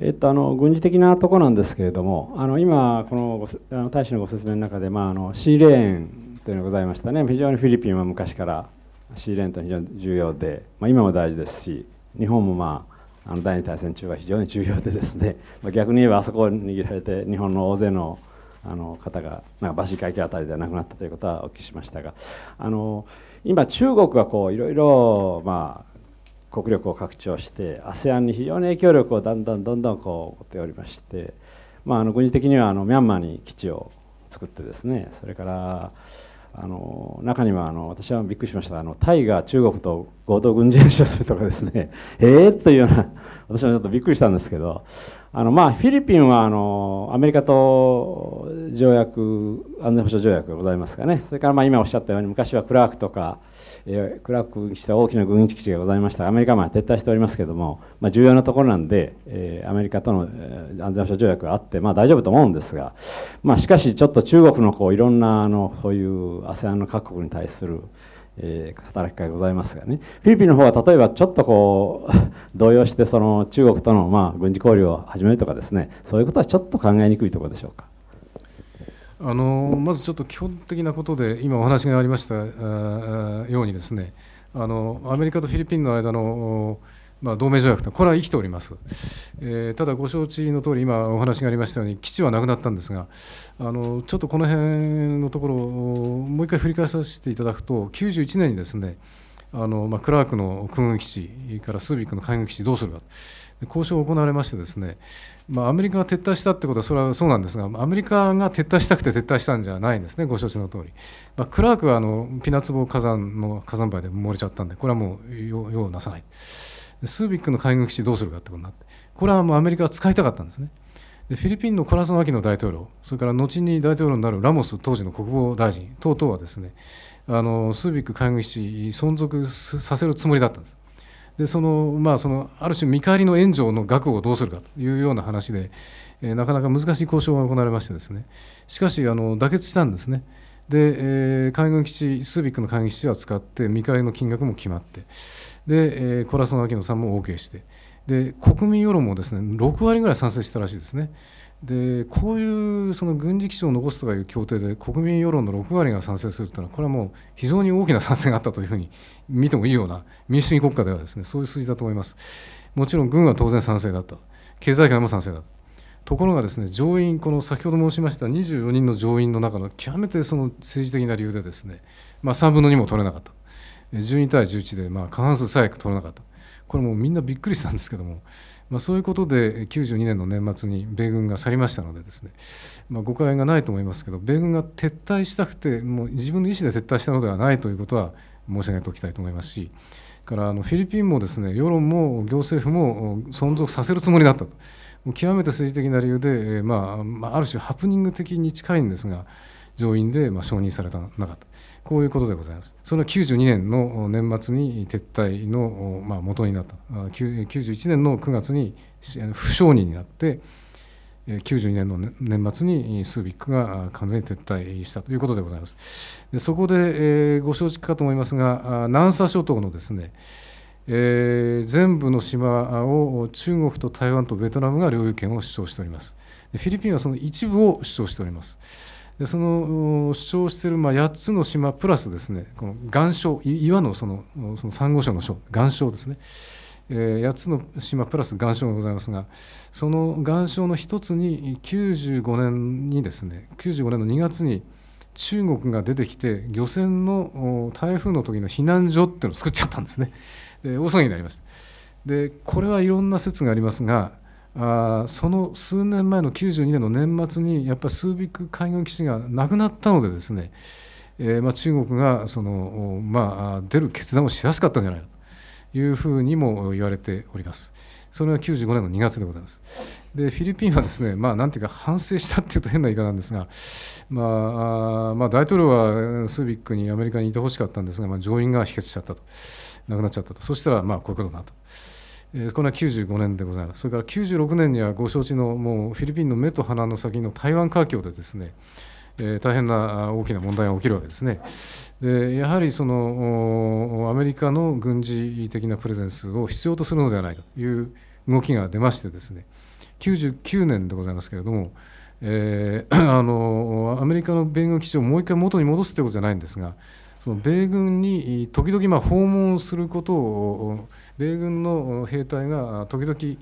えっと、あの軍事的なとこなんですけれども、あの今、このあの大使のご説明の中で、まあ、あのシーレーンというのがございましたね、非常にフィリピンは昔からシーレーンというのは非常に重要で、まあ、今も大事ですし、日本も、まあ、あの第二大戦中は非常に重要でですね、まあ、逆に言えばあそこを握られて、日本の大勢のあの方が、なんかバシ海峡あたりで亡くなったということはお聞きしましたが、あの今、中国がこういろいろ、まあ、国力を拡張して ASEAN に非常に影響力をだんだんどんどんこう持っておりまして、まあ、あの軍事的にはあのミャンマーに基地を作ってですねそれからあの中にはあの私はびっくりしましたあのタイが中国と合同軍事演習するとかですね ええというような私もちょっとびっくりしたんですけどあのまあフィリピンはあのアメリカと条約安全保障条約がございますかねそれからまあ今おっしゃったように昔はクラークとかえ暗くした大きな軍事基地がございましたアメリカは撤退しておりますけれども、まあ、重要なところなんで、えー、アメリカとの安全保障条約があって、まあ、大丈夫と思うんですが、まあ、しかしちょっと中国のこういろんなあのそういう ASEAN の各国に対するえー、働きかけございますがねフィリピンの方は例えばちょっとこう 動揺してその中国とのまあ軍事交流を始めるとかですねそういうことはちょっと考えにくいところでしょうか。あのまずちょっと基本的なことで今お話がありましたようにですねあのアメリカとフィリピンの間の、まあ、同盟条約とこれは生きております、えー、ただご承知の通り今お話がありましたように基地はなくなったんですがあのちょっとこの辺のところをもう一回振り返させていただくと91年にですねあの、まあ、クラークの空軍基地からスービックの海軍基地どうするか交渉が行われましてですね、まあ、アメリカが撤退したってことはそれはそうなんですがアメリカが撤退したくて撤退したんじゃないんですねご承知の通り、まあ、クラークはあのピナツボ火山の火山灰で漏れちゃったんでこれはもう用をなさないスービックの海軍基地どうするかってことになってこれはもうアメリカは使いたかったんですねでフィリピンのコラソナキの大統領それから後に大統領になるラモス当時の国防大臣等々はですねあのスービック海軍基地存続させるつもりだったんですでそのまあそのある種見返りの援助の額をどうするかというような話で、えなかなか難しい交渉が行われましてですねしかしあの妥結したんですねで、え海軍基地スービックの海軍基地は使って見返りの金額も決まってで、えコラソナ・アキノさんも OK してで国民世論もですね6割ぐらい賛成したらしいですね。でこういうその軍事基地を残すとかいう協定で国民世論の6割が賛成するというのはこれはもう非常に大きな賛成があったというふうに見てもいいような民主主義国家ではですねそういう数字だと思いますもちろん軍は当然賛成だった経済界も賛成だったところがですね上院この先ほど申しました24人の上院の中の極めてその政治的な理由でですね、まあ、3分の2も取れなかった12対11でまあ過半数最悪取れなかったこれもうみんなびっくりしたんですけどもまあ、そういうことで92年の年末に米軍が去りましたのでですね、まあ、誤解がないと思いますけど米軍が撤退したくてもう自分の意思で撤退したのではないということは申し上げておきたいと思いますしからあのフィリピンもですね世論も行政府も存続させるつもりだったと極めて政治的な理由で、まあ、ある種ハプニング的に近いんですが上院でま承認されたなかった。こういうことでございます。それは92年の年末に撤退の、まあ、元になった、91年の9月に不承認になって、92年の年末にスービックが完全に撤退したということでございます。でそこで、ご承知かと思いますが、南沙諸島のですね、えー、全部の島を中国と台湾とベトナムが領有権を主張しております。フィリピンはその一部を主張しております。でその主張してるまあ8つの島プラスですねこの岩礁岩のそのそのサンゴ礁の礁岩礁ですね、えー、8つの島プラス岩礁がございますがその岩礁の一つに95年にですね95年の2月に中国が出てきて漁船の台風の時の避難所っていうのを作っちゃったんですねで大騒ぎになりましたでこれはいろんな説がありますがあその数年前の92年の年末にやっぱりスービック海軍基地がなくなったのでですね、えー、まあ中国がその、まあ、出る決断をしやすかったんじゃないかというふうにも言われております。それは95年の2月でございます。で、フィリピンはですね、まあ、なんていうか、反省したっていうと変な言い方なんですが、まあ、まあ、大統領はスービックにアメリカにいてほしかったんですが、まあ、上院が否決しちゃったと、なくなっちゃったと、そしたら、まあ、こういうことになったと。これは95年でございます、それから96年にはご承知のもうフィリピンの目と鼻の先の台湾海峡でですね、え大変な大きな問題が起きるわけですね。でやはりそのアメリカの軍事的なプレゼンスを必要とするのではないかという動きが出ましてですね99年でございますけれども、えー、あのアメリカの米軍基地をもう一回元に戻すということじゃないんですがその米軍に時々ま訪問することを米軍の兵隊が時々フィ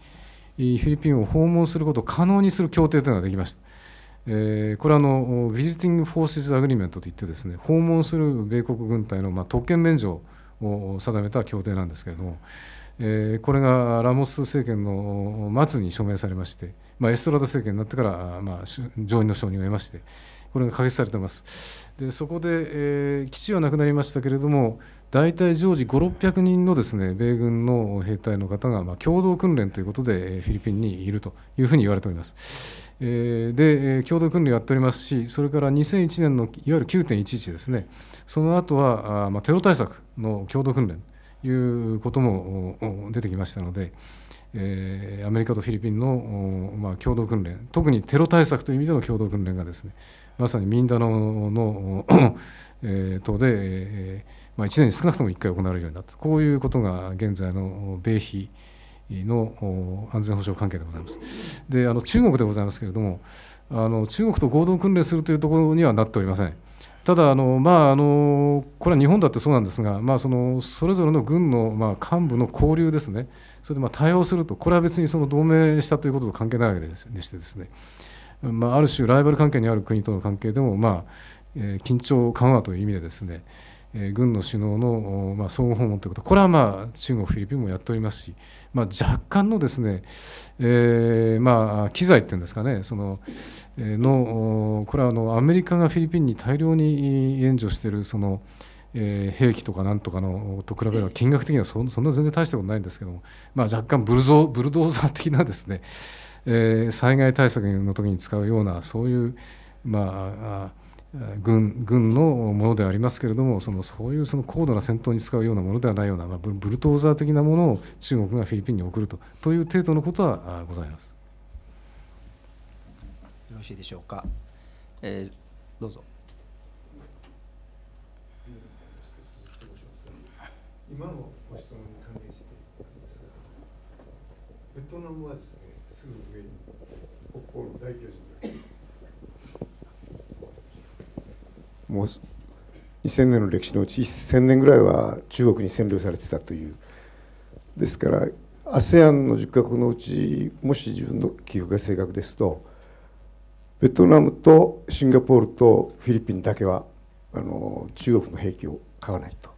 リピンを訪問することを可能にする協定というのができました。えこれはあのビジティング・フォーシス・アグリメントといってですね訪問する米国軍隊の、ま特権免除を定めた協定なんですけれども、えこれがラモス政権の末に署名されまして、まエストラダ政権になってから、ま上院の承認を得ましてこれが可決されてますでそこで、え基地はなくなりましたけれども大体常時5600人のですね米軍の兵隊の方がま共同訓練ということでフィリピンにいるというふうに言われております。で共同訓練をやっておりますしそれから2001年のいわゆる9.11ですねその後はまテロ対策の共同訓練ということも出てきましたので。えアメリカとフィリピンの、まあ、共同訓練特にテロ対策という意味での共同訓練がですねまさにミンダノオの、えで、えまあ、1年に少なくとも1回行われるようになったこういうことが現在の米比の安全保障関係でございます。であの中国でございますけれどもあの中国と合同訓練するというところにはなっておりません。ただあの、まあ、あのこれは日本だってそうなんですが、まあ、そのそれぞれの軍の、まあ、幹部の交流ですね、それでまあ対応すると、これは別にその同盟したということと関係ないわけでしてですね、まあ、ある種、ライバル関係にある国との関係でも、まあえー、緊張緩和という意味でですね、え軍の首脳の、まあ、総合訪問ということこれはまあ中国フィリピンもやっておりますし、まあ、若干のですね、えー、まあ機材っていうんですかねそののこれはあのアメリカがフィリピンに大量に援助しているその、え兵器とかなんとかのと比べれば金額的にはそんな全然大したことないんですけども、まあ、若干ブルゾブルドーザー的なですね、えー、災害対策の時に使うようなそういうまあ軍軍のものでありますけれどもそのそういうその高度な戦闘に使うようなものではないような、まあ、ブルトーザー的なものを中国がフィリピンに送るとという程度のことはございます。よろしいでしょうか。えー、どうぞ。今のご質問に関連してなんですが、ベトナムはですね、すぐ上に北方の大巨人もう1000年の歴史のうち1000年ぐらいは中国に占領されてたというですから ASEAN の10カ国のうちもし自分の記憶が正確ですとベトナムとシンガポールとフィリピンだけはあの中国の兵器を買わないと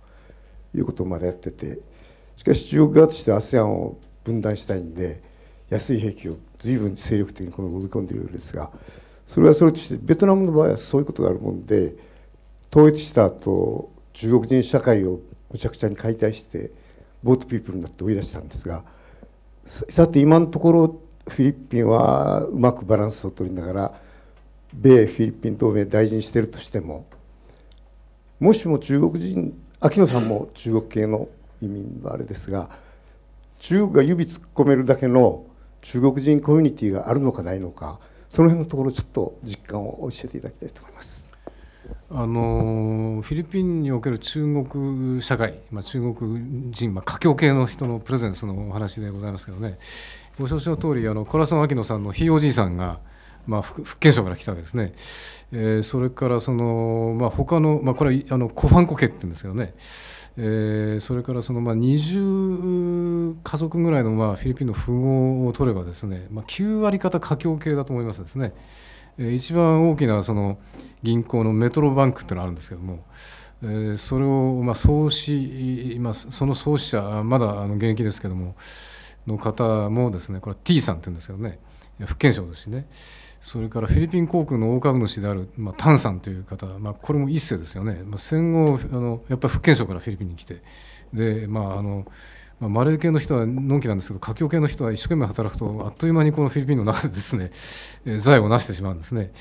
いうことまでやっててしかし中国側として ASEAN を分断したいんで安い兵器を随分精力的にこの売り込んでいるようですがそれはそれとしてベトナムの場合はそういうことがあるもんで。統一した後中国人社会をむちゃくちゃに解体してボートピープルになって追い出したんですがさて今のところフィリピンはうまくバランスを取りながら米フィリピン同盟大事にしているとしてももしも中国人秋野さんも中国系の移民のあれですが中国が指突っ込めるだけの中国人コミュニティがあるのかないのかその辺のところちょっと実感を教えていただきたいと思います。あのフィリピンにおける中国社会、まあ、中国人、まあ、華僑系の人のプレゼンスのお話でございますけどねご承知の通りありコラソン・アキノさんのひいおじいさんが、まあ、福建省から来たわけですね、えー、それからその、まあ、他の、まあ、これはあのコファンコ家って言うんですけどね、えー、それからその、まあ、20家族ぐらいの、まあ、フィリピンの富豪を取ればですね、まあ、9割方華僑系だと思いますですね。一番大きなその銀行のメトロバンクっていうのがあるんですけどもそれをまあ創始、その創始者まだあの現役ですけどもの方もですねこれは T さんっていうんですけどね福建省ですしねそれからフィリピン航空の大株主である、まあ、タンさんという方、まこれも一世ですよね、ま戦後あのやっぱり福建省からフィリピンに来てでまああの、うんまあ、マレー系の人はのんきなんですけど華僑系の人は一生懸命働くとあっという間にこのフィリピンの中でですね、えー、財を成してしまうんですね。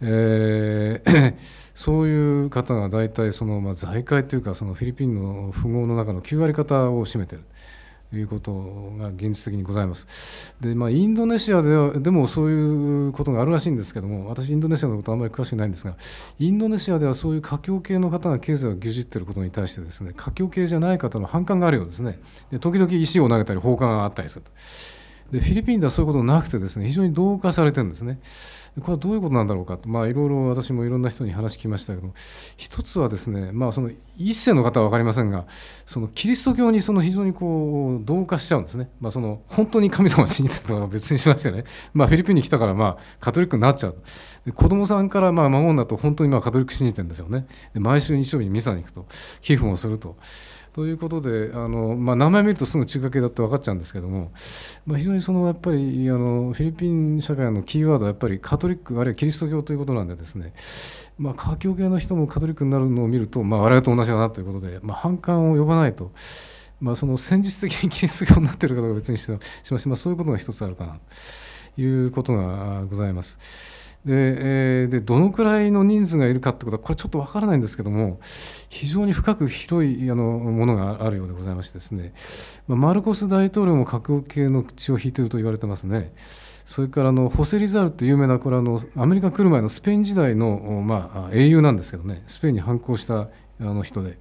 えー、そういう方が大体その、ま財界というかそのフィリピンの富豪の中の9割方を占めてる。いうことが現実的にございます。で、まあ、インドネシアではでもそういうことがあるらしいんですけども、私、インドネシアのことあんまり詳しくないんですが、インドネシアではそういう華僑系の方が経済を牛耳っていることに対して、ですね華僑系じゃない方の反感があるようですね、で時々石を投げたり、放火があったりすると。でフィリピンではそういうことなくてですね非常に同化されてるんですね。これはどういうことなんだろうかと、まあ、いろいろ私もいろんな人に話聞きましたけど一つはですね、まあ、その一世の方は分かりませんがそのキリスト教にその非常にこう同化しちゃうんですね、まあ、その本当に神様を信じてたのは別にしましてね、まあ、フィリピンに来たからまあカトリックになっちゃう子供さんからまあ孫になると本当にまあカトリック信じてるんですよね毎週日曜日にミサに行くと寄付もすると。ということであの、まあ、名前見るとすぐ中華系だって分かっちゃうんですけども、まあ、非常にそのやっぱりあのフィリピン社会のキーワードはやっぱりカトリックあるいはキリスト教ということなんでですね、まあ、華系の人もカトリックになるのを見ると、まあ、我々と同じだなということで、まあ、反感を呼ばないと。まあ、その戦術的にキリスト教になっているかどうか別にしてしまし、まあ、そういうことが一つあるかなということがございます。ででどのくらいの人数がいるかってことはこれちょっとわからないんですけども非常に深く広いあのものがあるようでございましてですね、まマルコス大統領も核系の血を引いていると言われてますね。それからあのホセ・リザルという有名なこれあのアメリカ来る前のスペイン時代の、まあ、英雄なんですけどねスペインに反抗したあの人で、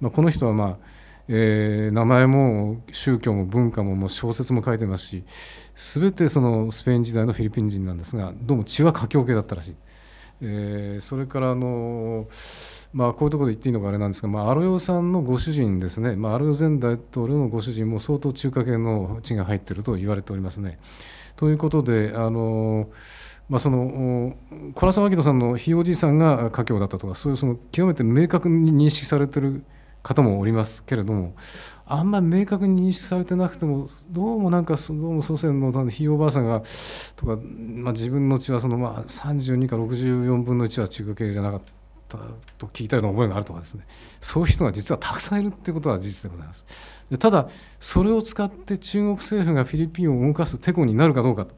まあ、この人は、まあえー、名前も宗教も文化ももう小説も書いてますし全てそのスペイン時代のフィリピン人なんですがどうも血は華境系だったらしい。えー、それからあの、まあ、こういうところで言っていいのかあれなんですが、まあ、アロヨさんのご主人ですね、まあ、アロヨ前大統領のご主人も相当中華系の血が入っていると言われておりますね。ということであの、まあ、その唐沢明人さんのひいおじいさんが華境だったとかそういうその極めて明確に認識されている。方もおりますけれどもあんまり明確に認識されてなくてもどうもなんかどうも祖先のひいおばあさんがとか、まあ、自分の血はそのまあ32か64分の1は中華系じゃなかったと聞いたような覚えがあるとかですねそういう人が実はたくさんいるってことは事実でございます。でただそれを使って中国政府がフィリピンを動かすテコになるかどうかと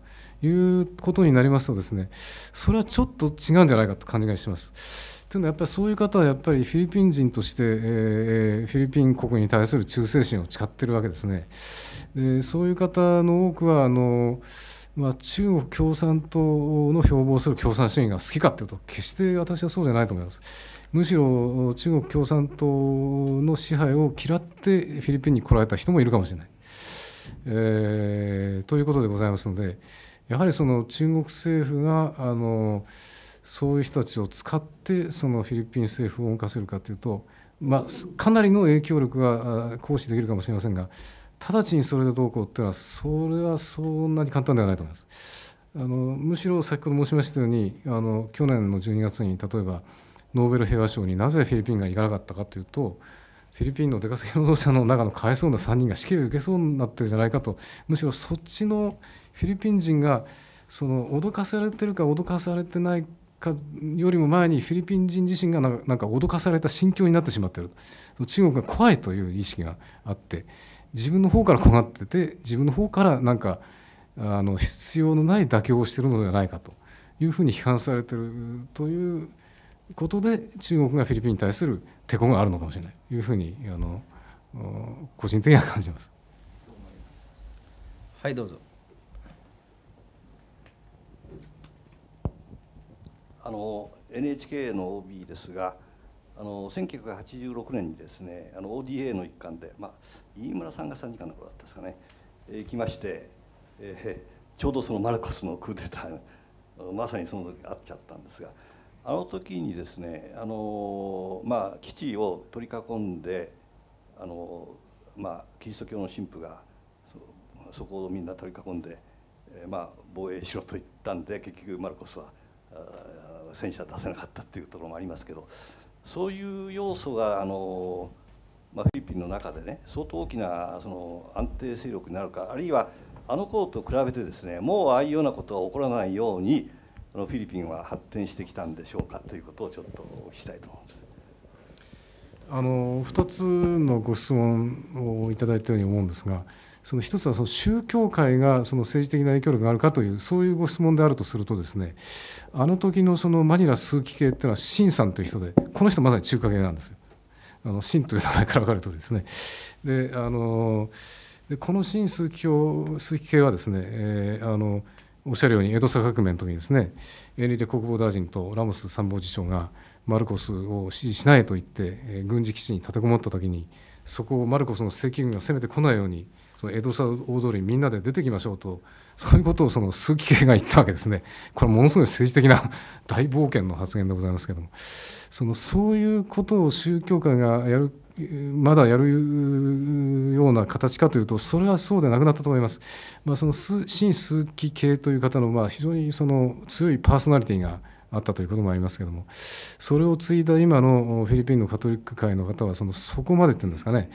いうことになりますとですねそれはちょっと違うんじゃないかと感じがします。というのはやっぱりそういう方はやっぱりフィリピン人として、えー、フィリピン国に対する忠誠心を誓ってるわけですね。でそういう方の多くはあの、まあ、中国共産党の標榜する共産主義が好きかっていうと決して私はそうじゃないと思います。むしろ中国共産党の支配を嫌ってフィリピンに来られた人もいるかもしれない。えー、ということでございますのでやはりその中国政府があの、そういう人たちを使ってそのフィリピン政府を動かせるかというと、まあ、かなりの影響力が行使できるかもしれませんが直ちにそれでどうこうっていうのはそれはそんなに簡単ではないと思います。あのむしろ先ほど申しましたようにあの去年の12月に例えばノーベル平和賞になぜフィリピンが行かなかったかというとフィリピンの出稼ぎ労働者の中のかわいそうな3人が死刑を受けそうになってるじゃないかとむしろそっちのフィリピン人がその脅かされてるか脅かされてないよりも前にフィリピン人自身がなんか脅かされた心境になってしまっている中国が怖いという意識があって自分の方から怖がってて自分の方からなんかあの必要のない妥協をしているのではないかというふうに批判されているということで中国がフィリピンに対する抵抗があるのかもしれないというふうにあの個人的には感じます。はいどうぞあの NHK の OB ですがあの1986年にですねあの ODA の一環で、まあ、飯村さんが参事官の頃だったですかね、えー、来まして、えー、ちょうどそのマルコスのクーデター まさにその時会っちゃったんですがあの時にですねあの、まあ、基地を取り囲んであの、まあ、キリスト教の神父がそこをみんな取り囲んで、えーまあ、防衛しろと言ったんで結局マルコスはあ戦車出せなかったっていうところもありますけどそういう要素があの、まあ、フィリピンの中でね相当大きなその安定勢力になるかあるいはあの頃と比べてですねもうああいうようなことは起こらないようにフィリピンは発展してきたんでしょうかということをちょっとお聞きしたいと思います。あの2つのご質問をいただいたように思うんですがその一つはその宗教界がその政治的な影響力があるかというそういうご質問であるとするとですねあの時のそのマニラ枢機系っていうのはシンさんという人でこの人まさに中華系なんですよ。あのシンという名前から分かる通りですね。であのでこの新枢機枢機系はですね、えー、あのおっしゃるように江戸坂革命の時にですねエリテ国防大臣とラモス参謀次長がマルコスを支持しないと言って、えー、軍事基地に立てこもった時にそこをマルコスの正規軍が攻めてこないようにその江戸さ大通りみんなで出てきましょうとそういうことをその鈴木家が言ったわけですねこれものすごい政治的な大冒険の発言でございますけどもそのそういうことを宗教界がやるまだやるような形かというとそれはそうでなくなったと思います。まあ、その新鈴木系という方のまあ非常にその強いパーソナリティがあったということもありますけどもそれを継いだ今のフィリピンのカトリック界の方はそのそこまでっていうんですかね、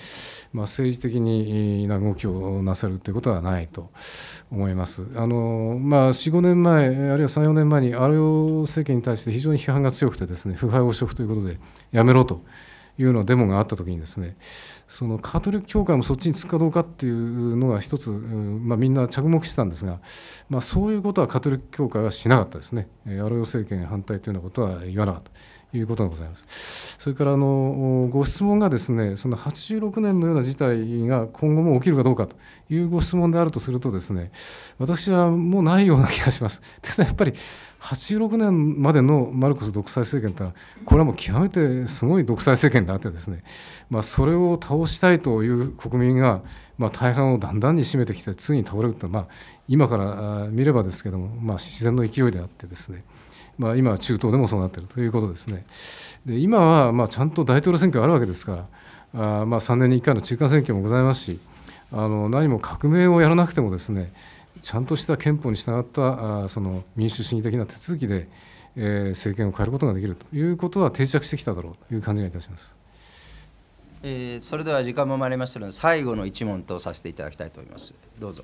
まあ、政治的にな動きをなさるということはないと思います。あのまあ、4 5年前あるいは34年前に RO 政権に対して非常に批判が強くてですね腐敗汚職ということでやめろというようなデモがあった時にですねそのカトリック教会もそっちにつくかどうかっていうのが一つ、まあ、みんな着目してたんですが、まあ、そういうことはカトリック教会はしなかったですね、アロヨ政権反対というようなことは言わなかった。ということでございます。それからあのご質問がですね、その86年のような事態が今後も起きるかどうかというご質問であるとするとですね、私はもうないような気がします。ただやっぱり86年までのマルコス独裁政権というのはこれはもう極めてすごい独裁政権であってですね、まあ、それを倒したいという国民が、まあ、大半をだんだんに占めてきてついに倒れるというのは、まあ、今から見ればですけども、まあ、自然の勢いであってですね、まあ、今中東でもそうなっているということですね。で今はまあちゃんと大統領選挙あるわけですからあまあ3年に1回の中間選挙もございますしあの何も革命をやらなくてもですねちゃんとした憲法に従ったその民主主義的な手続きで、えー、政権を変えることができるということは定着してきただろうという感じがいたします。えー、それでは時間もまいりましたので最後の一問とさせていただきたいと思います。どうぞ。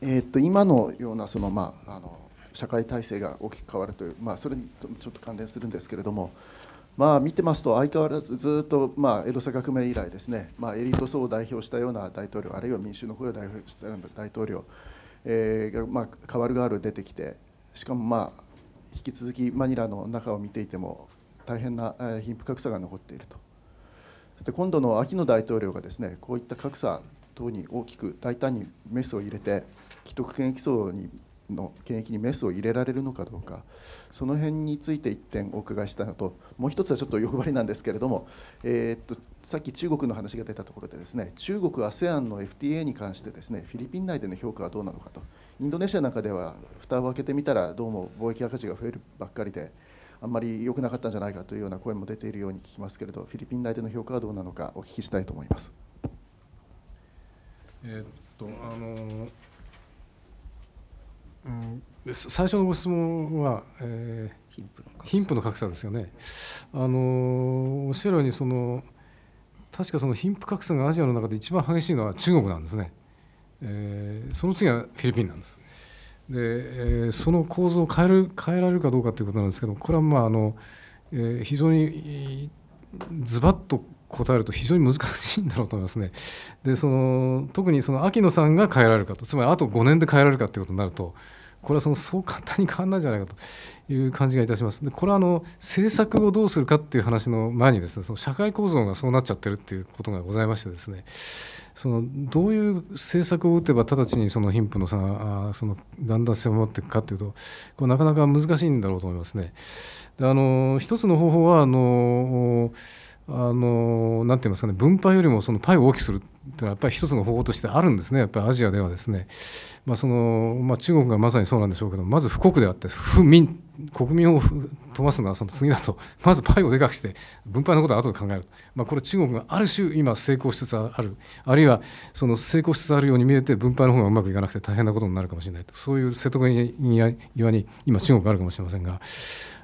えー、と今のようなその、まあ、あの社会体制が大きく変わるという、まあ、それにちょっと関連するんですけれども、まあ、見てますと、相変わらずずっと、まあ、江戸サ革命以来、ですね、まあ、エリート層を代表したような大統領、あるいは民衆の声を代表したような大統領、えー、が、まあ、変わる変わる出てきて、しかも、まあ、引き続きマニラの中を見ていても、大変な貧富格差が残っていると。で今度の秋の大統領がですねこういった格差等に大きく大胆にメスを入れて既得権益層にの権益にメスを入れられるのかどうかその辺について1点お伺いしたいのともう1つはちょっと欲張りなんですけれども、えー、っとさっき中国の話が出たところでですね中国 ASEAN の FTA に関してですねフィリピン内での評価はどうなのかとインドネシアなんかでは蓋を開けてみたらどうも貿易赤字が増えるばっかりで。あんまり良くなかったんじゃないかというような声も出ているように聞きますけれどフィリピン内での評価はどうなのかお聞きしたいと思います。えー、っとあのうん、最初のご質問は、えー、貧富の格差ですよね。あのおっしゃるようにその確かその貧富格差がアジアの中で一番激しいのは中国なんですね。えー、その次はフィリピンなんです。で、えー、その構造を変える変えられるかどうかということなんですけどこれはまああの、えー、非常にズバッと答えると非常に難しいんだろうと思いますね。でその特にその秋野さんが変えられるかとつまりあと5年で変えられるかということになるとこれはそのそう簡単に変わらないんじゃないかという感じがいたします。でこれはあの政策をどうするかっていう話の前にですねその社会構造がそうなっちゃってるっていうことがございましてですねそのどういう政策を打てば直ちにその貧富の差がそのだんだん狭まっていくかというとこれなかなか難しいんだろうと思いますね。であの一つの方法はあのあのなんて言いますかね分配よりもそのパイを大きくするっていうのはやっぱり一つの方法としてあるんですねやっぱりアジアではですね、まあそのまあ、中国がまさにそうなんでしょうけどまず富国であって富民国民を飛ばすのはその次だと まずパイをでかくして分配のことは後で考える、まあ、これ中国がある種今成功しつつあるあるいはその成功しつつあるように見えて分配の方がうまくいかなくて大変なことになるかもしれないとそういう瀬戸際に今中国があるかもしれませんが。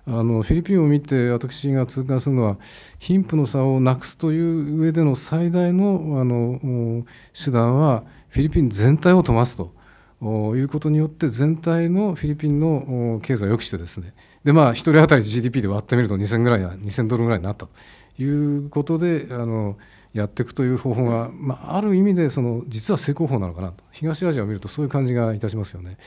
あのフィリピンを見て私が痛感するのは貧富の差をなくすという上での最大のあの手段はフィリピン全体を飛ばすと。いうことによって全体のフィリピンの経済を良くしてですねでまあ1人当たり GDP で割ってみると2000ぐらい2000ドルぐらいになったということであのやっていくという方法が、まあ、ある意味でその実は成功法なのかなと東アジアを見るとそういう感じがいたしますよね。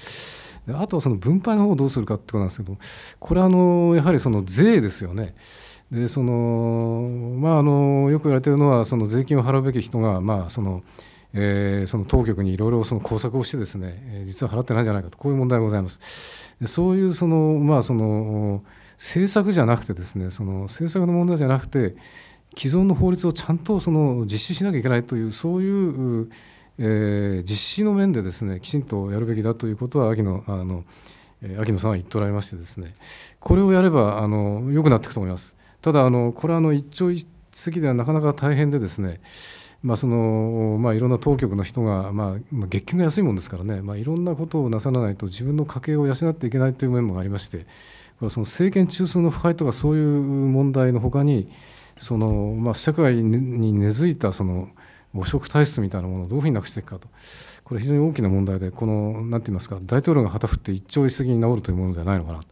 であとはその分配の方をどうするかってことなんですけどこれはあのやはりその税ですよね。でそのまあ、あのよく言われているのはその税金を払うべき人が、まあそのえー、その当局にいろいろその工作をしてですね実は払ってないんじゃないかとこういう問題がございます。でそういうその、まあ、その政策じゃなくてですねその政策の問題じゃなくて既存の法律をちゃんとその実施しなきゃいけないというそういうえー、実施の面でですねきちんとやるべきだということは秋野あの秋野さんは言っておられましてですねこれをやればあの良くなっていくと思います。ただあのこれはあの一朝一夕ではなかなか大変でですねまあそのまあ、いろんな当局の人が、まあ、月給が安いもんですからね、まあ、いろんなことをなさらないと自分の家計を養っていけないという面もありましてその政権中枢の腐敗とかそういう問題のほかにその、まあ、社会に根付いたその汚職体質みたいなものをどういうふうになくしていくかとこれ非常に大きな問題でこの何て言いますか大統領が旗振って一朝一夕に治るというものではないのかなと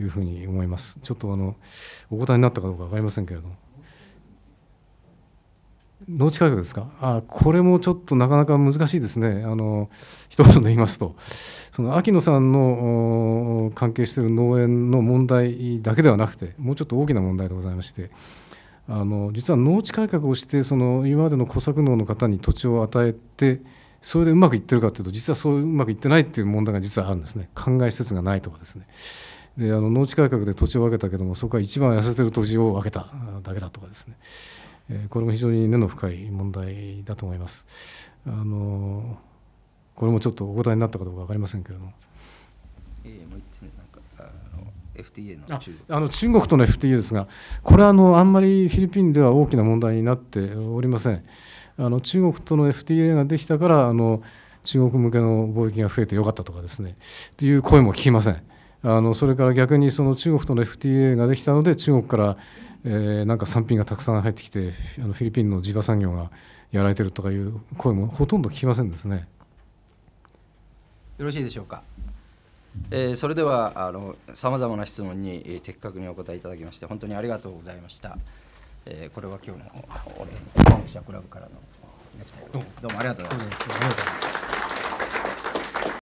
いうふうに思いますちょっとあのお答えになったかどうか分かりませんけれども農地改革ですかあこれもちょっとなかなか難しいですねあの一言で言いますとその秋野さんの関係している農園の問題だけではなくてもうちょっと大きな問題でございまして。あの実は農地改革をしてその今までの小作農の方に土地を与えてそれでうまくいってるかっていうと実はそううまくいってないっていう問題が実はあるんですね灌漑施設がないとかですねであの農地改革で土地を分けたけどもそこは一番痩せてる土地を分けただけだとかですね、えこれも非常に根の深い問題だと思いますあのこれもちょっとお答えになったかどうか分かりませんけれども。FTA の中国あの中国との FTA ですが、これはあのあんまりフィリピンでは大きな問題になっておりません。あの中国との FTA ができたからあの中国向けの貿易が増えてよかったとかですねという声も聞きません。あのそれから逆にその中国との FTA ができたので中国から、えー、なんか産品がたくさん入ってきてあのフィリピンの地場産業がやられてるとかいう声もほとんど聞きませんですね。よろしいでしょうか。えー、それではさまざまな質問に、えー、的確にお答えいただきまして本当にありがとうございました、えー、これは今日のお礼に本社クラブからのネクタイどうもありがとうございます